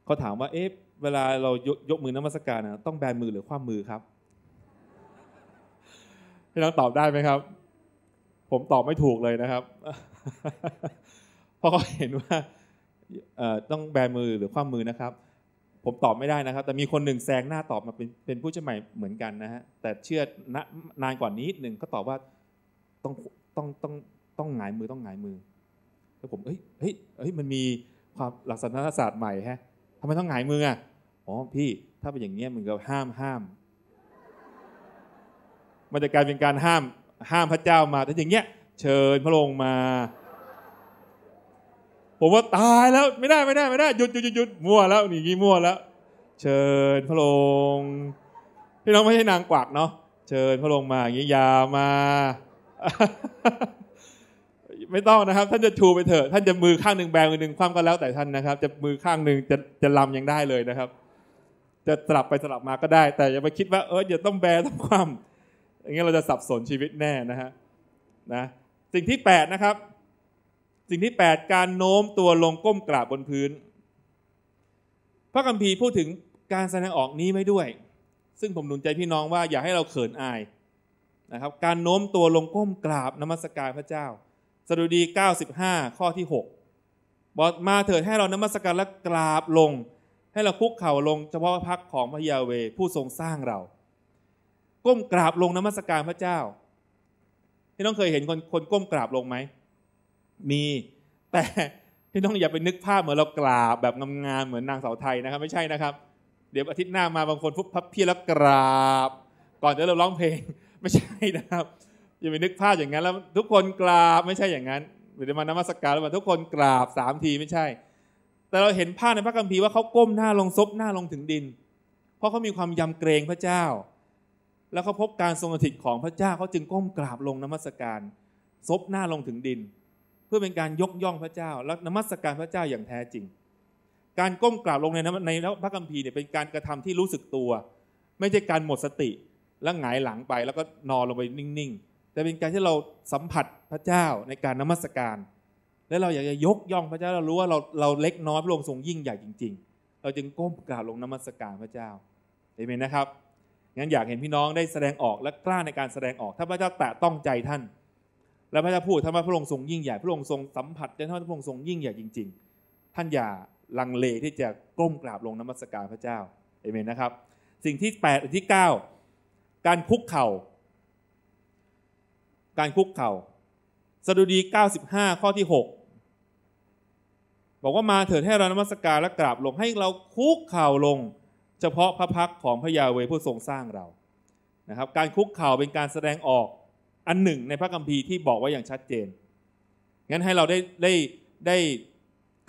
Speaker 1: เขาถามว่า เอ๊ะเวลาเรายยกมือนมัสการนะต้องแบนมือหรือคว่ำมือครับพี่น้องตอบได้ไหมครับ ผมตอบไม่ถูกเลยนะครับเพราะเขาเห็นว่า ต้องแบมือหรือคว่ำมือนะครับ ผมตอบไม่ได้นะครับ แต่มีคนหนึ่งแซงหน้าตอบมาเป็นผู้ช่วยใหม่เหมือนกันนะฮะ แต่เชื่อนานกว่านี้หนึ่งก็ตอบว่าต้องต้องต้องต้องหงายมือต้องหงายมือ แล้วผมเฮ้ย เฮ้ยเฮ้ย มันมีความหลักสันนิศาสตร์ใหม่ฮะทำไมต้องหงายมืออ่ะอ๋อพี่ถ้าเป็นอย่างเงี้ยมึนก็ห้ามห้ามมันจะกลายเป็นการห้ามห้ามพระเจ้ามาแต่อย่างเงี้ยเชิญพระองค์มาผมว่าตายแล้วไม่ได้ไม่ได้ไม่ได้หยุดหยุดหยุดมั่วแล้วนี่งี้มั่วแล้วเชิญพระองค์พี่น้องไม่ใช่นางกวักเนาะเชิญพระองค์มาอย่างนี้ยามาไม่ต้องนะครับท่านจะชูไปเถอะท่านจะมือข้างหนึ่งแบมือหนึ่งความก็แล้วแต่ท่านนะครับจะมือข้างหนึ่งจะจะลำยังได้เลยนะครับ จะสลับไปสลับมาก็ได้ แต่อย่าไปคิดว่าเอออย่าต้องแบต้องความ อย่างเงี้ยเราจะสับสนชีวิตแน่นะฮะนะสิ่งที่8นะครับสิ่งที่ 8 การโน้มตัวลงก้มกราบบนพื้น พระคัมภีร์พูดถึงการแสดงออกนี้ไม่ด้วย ซึ่งผมหนุนใจพี่น้องว่าอย่าให้เราเขินอายนะครับการโน้มตัวลงก้มกราบนมัสการพระเจ้าสดุดี 95 ข้อที่ 6 บอกมาเถิดให้เรานมัสการและกราบลง ให้เราคุกเข่าลงเฉพาะพักของพระยาเวผู้ทรงสร้างเรา ก้มกราบลงนมัสการพระเจ้า ที่น้องเคยเห็นคนคนก้มกราบลงไหม มี แต่พี่น้องอย่าไปนึกภาพเหมือนเรากราบแบบงามๆเหมือนนางสาวไทยนะครับ ไม่ใช่นะครับ เดี๋ยวอาทิตย์หน้ามาบางคนฟุบพับเพียแล้วกราบ ก่อนจะเราร้องเพลงไม่ใช่นะครับอย่าไปนึกภาพอย่างนั้นแล้วทุกคนกราบไม่ใช่อย่างนั้น หรือมานมัสการแล้วทุกคนกราบสามทีไม่ใช่ แต่เราเห็นภาพในพระคัมภีร์ว่าเขาก้มหน้าลงซบหน้าลงถึงดิน เพราะเขามีความยำเกรงพระเจ้า แล้วเขาพบการทรงสถิตของพระเจ้าเขาจึงก้มกราบลงนมัสการซบหน้าลงถึงดิน เพื่อเป็นการยกย่องพระเจ้า และนมัสการพระเจ้าอย่างแท้จริง การก้มกราบลงในในพระคัมภีร์เนี่ยเป็นการกระทำที่รู้สึกตัว ไม่ใช่การหมดสติ แล้วหงายหลังไป แล้วก็นอนลงไปนิ่งๆแต่เป็นการที่เราสัมผัสพระเจ้าในการนมัสการ และเราอยากจะยกย่องพระเจ้าเรารู้ว่าเราเราเล็กน้อยพระองค์ทรงยิ่งใหญ่จริง ๆ เราจึงก้มกราบลงนมัสการพระเจ้าเอเมนนะครับงั้นอยากเห็นพี่น้องได้แสดงออกและกล้าในการแสดงออก ถ้าพระเจ้าแตะต้องใจท่าน และพระเจ้าพูดทำให้พระองค์ทรงยิ่งใหญ่พระองค์ทรงสัมผัสจนท่านพระองค์ทรงยิ่งใหญ่จริงๆ ท่านอย่าลังเลที่จะก้มกราบลงนมัสการพระเจ้าเอเมนนะครับสิ่งที่8ที่ 9 การคุกเข่าการคุกเขา่า สดุดี95ข้อที่ 6 บอกว่ามาเถิดให้เรานมัสการและกราบลงให้เราคุกเข่าลง เฉพาะพระพักของพระยาเวผู้ทรงสร้างเรา นะครับ การคุกเข่าเป็นการแสดงออกอันหนึ่งในพระคัมภีร์ที่บอกไว้อย่างชัดเจน งั้นให้เราได้ได้ได้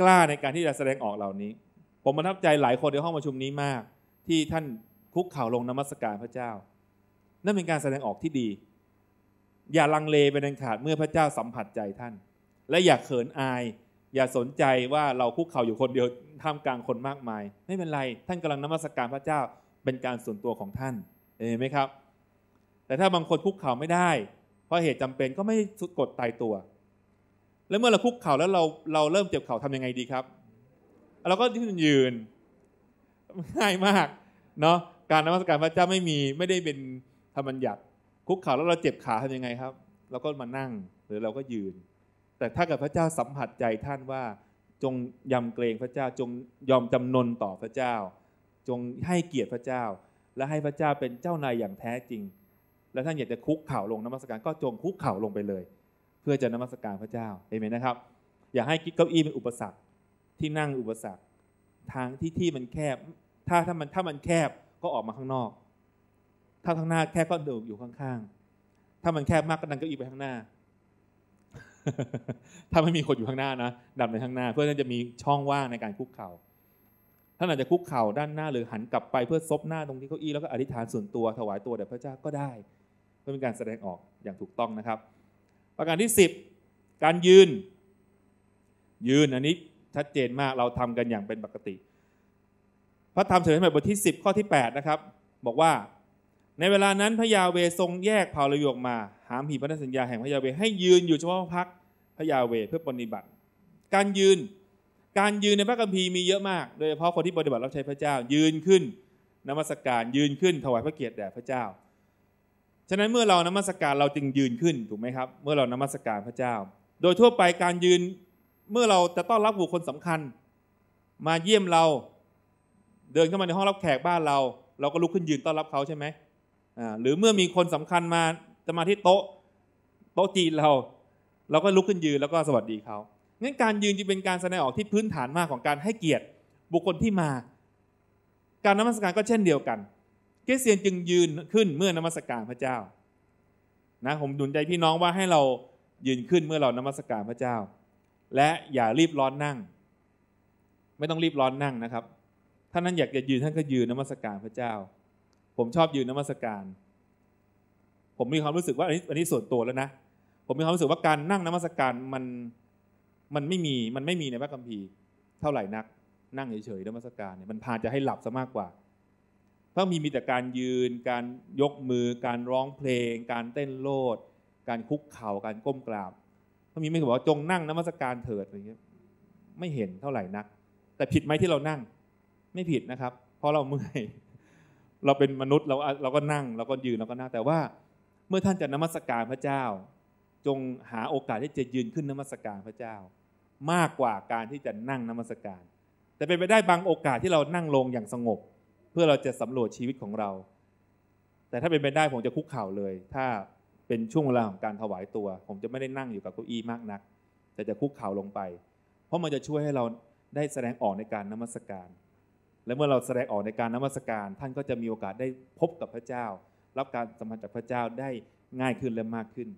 Speaker 1: กล้าในการที่จะแสดงออกเหล่านี้ ผมประทับใจหลายคนในห้องประชุมนี้มาก ที่ท่านคุกเข่าลงนมัสการพระเจ้า นั่นเป็นการแสดงออกที่ดีอย่าลังเลเป็นอันขาดเมื่อพระเจ้าสัมผัสใจท่าน และอย่าเขินอาย อย่าสนใจว่าเราคุกเข่าอยู่คนเดียว ท่ามกลางคนมากมายไม่เป็นไรท่านกำลังนมัสการพระเจ้าเป็นการส่วนตัวของท่านเห็นไหมครับ แต่ถ้าบางคนคุกเข่าไม่ได้ เพราะเหตุจำเป็นก็ไม่สุดกดตายตัว แล้วเมื่อเราคุกเข่าแล้วเราเราเริ่มเจ็บเข่าทํำยังไงดีครับ เราก็ยืนยืนง่ายมากเนาะการนมัสการพระเจ้าไม่มีไม่ได้เป็นธรรมบัญญัติคุกเข่าแล้วเราเจ็บขาทำยังไงครับเราก็มานั่งหรือเราก็ยืน แต่ถ้ากับพระเจ้าสัมผัสใจท่านว่าจงยำเกรงพระเจ้าจงยอมจำนนต่อพระเจ้า จงให้เกียรติพระเจ้า และให้พระเจ้าเป็นเจ้านายอย่างแท้จริง และท่านอยากจะคุกเข่าลงนมัสการก็จงคุกเข่าลงไปเลย เพื่อจะนมัสการพระเจ้าเอเมนนะครับ อย่าให้กิ๊กเก้าอี้เป็นอุปสรรคที่นั่งอุปสรรคทางที่ที่มันแคบถ้าถ้ามันถ้ามันแคบก็ออกมาข้างนอกถ้าข้างหน้าแค่ก้อนเดินอยู่ข้างๆ ถ้ามันแคบมากก็ดันเก้าอี้ไปข้างหน้า ถ้าไม่มีคนอยู่ข้างหน้านะดันไปข้างหน้า เพื่อที่จะมีช่องว่างในการคุกเข่าท่านอาจจะคุกเข่าด้านหน้าหรือหันกลับไปเพื่อซบหน้าตรงที่เก้าอี้แล้วก็อธิษฐานส่วนตัว ถวายตัวแด่พระเจ้าก็ได้เพื่อเป็นการแสดงออกอย่างถูกต้องนะครับ ประการที่ 10 การยืน ยืนอันนี้ชัดเจนมากเราทำกันอย่างเป็นปกติ พระธรรมเฉลยใหม่บทที่ 10 ข้อที่ 8 นะครับ บอกว่าในเวลานั้นพระยาเวทรงแยกเผ่าระยกมาหามหีบพันธสัญญาแห่งพระยาเวให้ยืนอยู่เฉพาะพักพระยาเวเพื่อปฏิบัติ การยืนการยืนในพระคัมภีร์มีเยอะมาก โดยเฉพาะคนที่ปฏิบัติรับใช้พระเจ้ายืนขึ้นนมัสการยืนขึ้นถวายพระเกียรติแด่พระเจ้าฉะนั้นเมื่อเรานมัสการเราจึงยืนขึ้น ถูกไหมครับ เมื่อเรานมัสการพระเจ้า โดยทั่วไปการยืนเมื่อเราจะต้อนรับบุคคลสำคัญ มาเยี่ยมเราเดินเข้ามาในห้องรับแขกบ้านเรา เราก็ลุกขึ้นยืนต้อนรับเขาใช่ไหมหรือเมื่อมีคนสำคัญมาจะมาที่โต๊ะโต๊ะจีนเรา เราก็ลุกขึ้นยืนแล้วก็สวัสดีเขา งั้นการยืนจึงเป็นการแสดงออกที่พื้นฐานมากของการให้เกียรติบุคคลที่มา การนมัสการก็เช่นเดียวกัน เกิสเซียนจึงยืนขึ้นเมื่อนมัสการพระเจ้านะผมดุลใจพี่น้องว่าให้เรายืนขึ้นเมื่อเรานมัสการพระเจ้า และอย่ารีบร้อนนั่ง ไม่ต้องรีบร้อนนั่งนะครับถ้านั้นอยากจะยืนท่านก็ยืนนมัสการพระเจ้าผม ชอบยืนนมัสการ ผมมีความรู้สึกว่าอันนี้อันนี้ส่วนตัวแล้วนะ ผมมีความรู้สึกว่าการนั่งนมัสการมันมันไม่มีมันไม่มีในพระคัมภีร์ เท่าไหร่ นัก นั่งเฉยๆนมัสการเนี่ยมันพาจะให้หลับซะมากกว่าพระมีมีแต่การยืน การยกมือ การร้องเพลง การเต้นโลด การคุกเข่าการก้มกราบพระมีไม่บอกว่าจงนั่งนมัสการเถิดอะไรเงี้ยไม่เห็นเท่าไหร่นัก แต่ผิดไหมที่เรานั่ง ไม่ผิดนะครับเพราะเราเมื่อยเราเป็นมนุษย์เราเราก็นั่งเราก็ยืนเราก็นั่งแต่ว่า เมื่อท่านจะนมัสการพระเจ้า จงหาโอกาสที่จะยืนขึ้นนมัสการพระเจ้า มากกว่าการที่จะนั่งนมัสการ แต่เป็นไปได้บางโอกาสที่เรานั่งลงอย่างสงบ เพื่อเราจะสำรวจชีวิตของเรา แต่ถ้าเป็นไปได้ผมจะคุกเข่าเลย ถ้าเป็นช่วงเวลาของการถวายตัว ผมจะไม่ได้นั่งอยู่กับเก้าอี้มากนัก แต่จะคุกเข่าลงไป เพราะมันจะช่วยให้เราได้แสดงออกในการนมัสการและเมื่อเราแสดงออกในการนมัสการ ท่านก็จะมีโอกาสได้พบกับพระเจ้ารับการสัมผัสจากพระเจ้าได้ง่ายขึ้นและมากขึ้น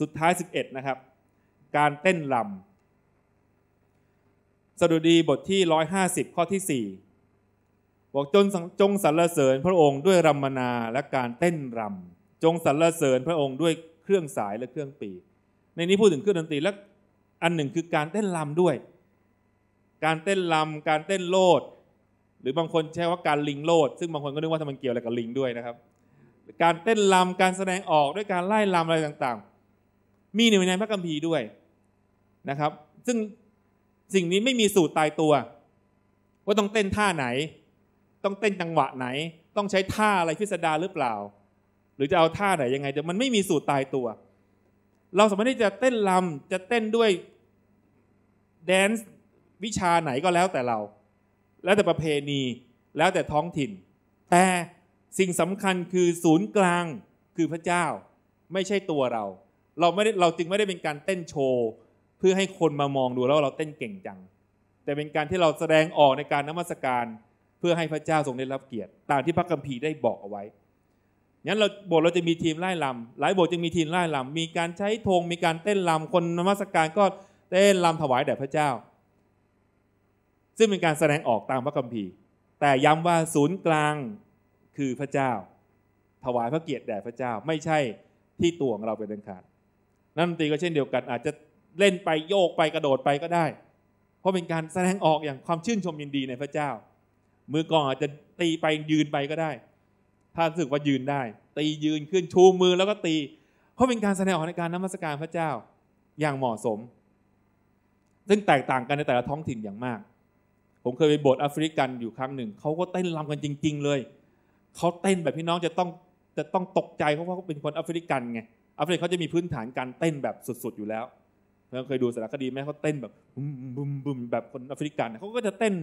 Speaker 1: สุดท้าย 11 นะครับ การเต้นลำสดุดีบทที่ 150 ข้อที่4บอกจนจงสรรเสริญพระองค์ด้วยรัมนาและการเต้นรำจงสรรเสริญพระองค์ด้วยเครื่องสายและเครื่องปีในนี้พูดถึงเครื่องดนตรีและอันหนึ่งคือการเต้นรำด้วย การเต้นรำการเต้นโลดหรือบางคนใช้ว่าการลิงโลดซึ่งบางคนก็นึกว่าำไมเกี่ยวอะไรกับลิงด้วยนะครับ การเต้นลำการแสดงออกด้วยการไล่ลำอะไรต่างๆ มีในในพระคัมภีร์ด้วยนะครับ ซึ่งสิ่งนี้ไม่มีสูตรตายตัว ว่าต้องเต้นท่าไหน ต้องเต้นจังหวะไหน ต้องใช้ท่าอะไร พิสดารหรือเปล่า หรือจะเอาท่าไหนยังไงแต่มันไม่มีสูตรตายตัว เราสามารถที่จะเต้นลำจะเต้นด้วยแดนซ์วิชาไหนก็แล้วแต่เราแล้วแต่ประเพณีแล้วแต่ท้องถิ่น แต่สิ่งสำคัญคือศูนย์กลางคือพระเจ้าไม่ใช่ตัวเรา เราไม่ได้เราจึงไม่ได้เป็นการเต้นโชว์เพื่อให้คนมามองดูแล้วเราเต้นเก่งจัง แต่เป็นการที่เราแสดงออกในการนมัสการเพื่อให้พระเจ้าทรงได้รับเกียรติตามที่พระคัมภีร์ได้บอกเอาไว้งั้นเราโบสถ์เราจะมีทีมไล่ลำหลายโบสถ์จะมีทีมไล่ลำมีการใช้ธงมีการเต้นลำคนนมัสการก็เต้นลำถวายแด่พระเจ้าซึ่งเป็นการแสดงออกตามพระคัมภีร์ แต่ย้ำว่าศูนย์กลางคือพระเจ้า ถวายพระเกียรติแด่พระเจ้าไม่ใช่ที่ตัวของเราเป็นเดังขาดนั่นตีก็เช่นเดียวกัน อาจจะเล่นไปโยกไปกระโดดไปก็ได้ เพราะเป็นการแสดงออกอย่างความชื่นชมยินดีในพระเจ้า มือกองอาจจะตีไปยืนไปก็ได้ ถ้ารู้สึกว่ายืนได้ตียืนขึ้นชูมือแล้วก็ตี เพราะเป็นการแสดงออกในการนมัสการพระเจ้าอย่างเหมาะสม ซึ่งแตกต่างกันในแต่ละท้องถิ่นอย่างมากผมเคยไปโบสถ์แอฟริกันอยู่ครั้งหนึ่งเขาก็เต้นรำกันจริง ๆ เลยเขาเต้นแบบพี่น้องจะต้องจะต้องตกใจ เพราะว่าเขาเป็นคนแอฟริกันไงแอฟริกเขาจะมีพื้นฐานการเต้นแบบสุดๆอยู่แล้วเราเคยดูสารคดีไหมเขาเต้นแบบบุมบุมบุมแบบคนแอฟริกันเขาก็จะเต้น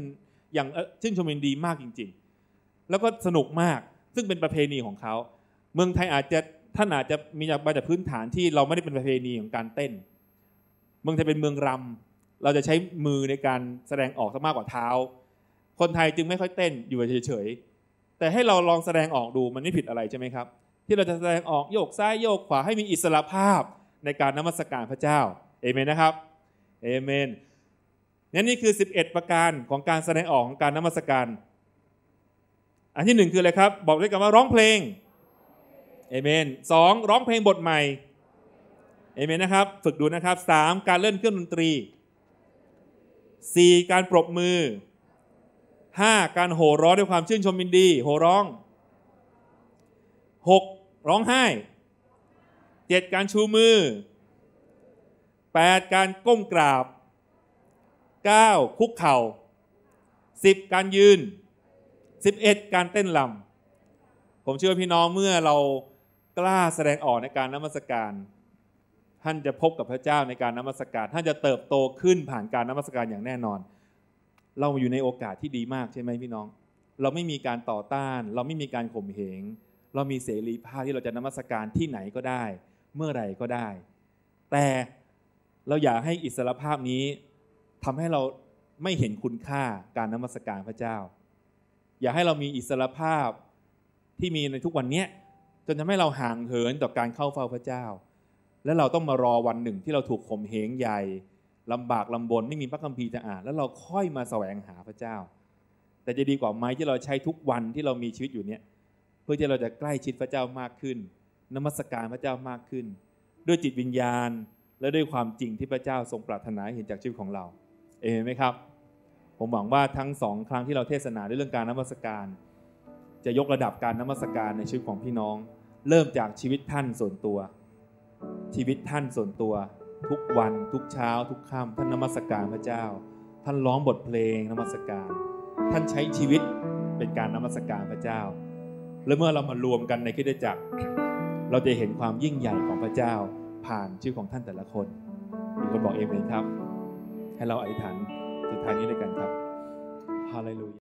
Speaker 1: อย่างชื่นชมินดีมากจริง ๆ แล้วก็สนุกมากซึ่งเป็นประเพณีของเขาเมืองไทยอาจจะท่านอาจจะมีมาจากพื้นฐานที่เราไม่ได้เป็นประเพณีของการเต้น เมืองไทยเป็นเมืองรำเราจะใช้มือในการแสดงออกมากกว่าเท้า คนไทยจึงไม่ค่อยเต้นอยู่เฉยๆ แต่ให้เราลองแสดงออกดูมันไม่ผิดอะไรใช่ไหมครับที่เราจะแสดงออกโยกซ้ายโยกขวาให้มีอิสระภาพในการนมัสการพระเจ้าเอเมนนะครับเอเมนนี่นนี่คือ 11 ประการของการแสดงออกของการนมัสการ อันที่หนึ่งคืออะไรครับบอกด้วยกันว่าร้องเพลงเอเมนสองร้องเพลงบทใหม่เอเมนนะครับ ฝึกดูนะครับสามการเล่นเครื่องดนตรี 4. การปรบมือ 5. การโห่ร้องด้วยความชื่นชมยินดี โห่ร้อง 6. ร้องไห้ 7. การชูมือ 8. การก้มกราบ 9. คุกเข่า 10. การยืน 11. การเต้นลำผมเชื่อพี่น้อง เมื่อเรากล้าแสดงออกในการนมัสการท่านจะพบกับพระเจ้าในการนมัสการท่านจะเติบโตขึ้นผ่านการนมัสการอย่างแน่นอน เราอยู่ในโอกาสที่ดีมากใช่ไหมพี่น้อง เราไม่มีการต่อต้านเราไม่มีการข่มเหงเรามีเสรีภาพที่เราจะนมัสการที่ไหนก็ได้ เมื่อไหร่ก็ได้ แต่เราอยากให้อิสรภาพนี้ทำให้เราไม่เห็นคุณค่าการนมัสการพระเจ้า อย่าให้เรามีอิสรภาพที่มีในทุกวันนี้จนทำให้เราห่างเหินต่อการเข้าเฝ้าพระเจ้าแล้วเราต้องมารอวันหนึ่งที่เราถูกข่มเหงใหญ่ลำบากลำบนไม่มีพระคัมภีร์จะอ่านแล้วเราค่อยมาแสวงหาพระเจ้า แต่จะดีกว่าไหมที่เราใช้ทุกวันที่เรามีชีวิตอยู่เนี่ยเพื่อที่เราจะใกล้ชิดพระเจ้ามากขึ้นนมัสการพระเจ้ามากขึ้น ด้วยจิตวิญญาณ และด้วยความจริงที่พระเจ้าทรงปรารถนาเห็นจากชีวิตของเราเอเมนไหมครับ ผมหวังว่าทั้งสองครั้งที่เราเทศนาด้วยเรื่องการนมัสการ จะยกระดับการนมัสการในชีวิตของพี่น้อง เริ่มจากชีวิตท่านส่วนตัวชีวิตท่านส่วนตัวทุกวันทุกเช้า ทุกค่ำท่านนมัสการพระเจ้า ท่านร้องบทเพลงนมัสการ ท่านใช้ชีวิตเป็นการนมัสการพระเจ้า และเมื่อเรามารวมกันในคิดจักรเราจะเห็นความยิ่งใหญ่ของพระเจ้าผ่านชื่อของท่านแต่ละคนมีคนบอกเองเลยครับ ให้เราอธิษฐานสุดท้ายนี้ด้วยกันครับฮาเลลูยา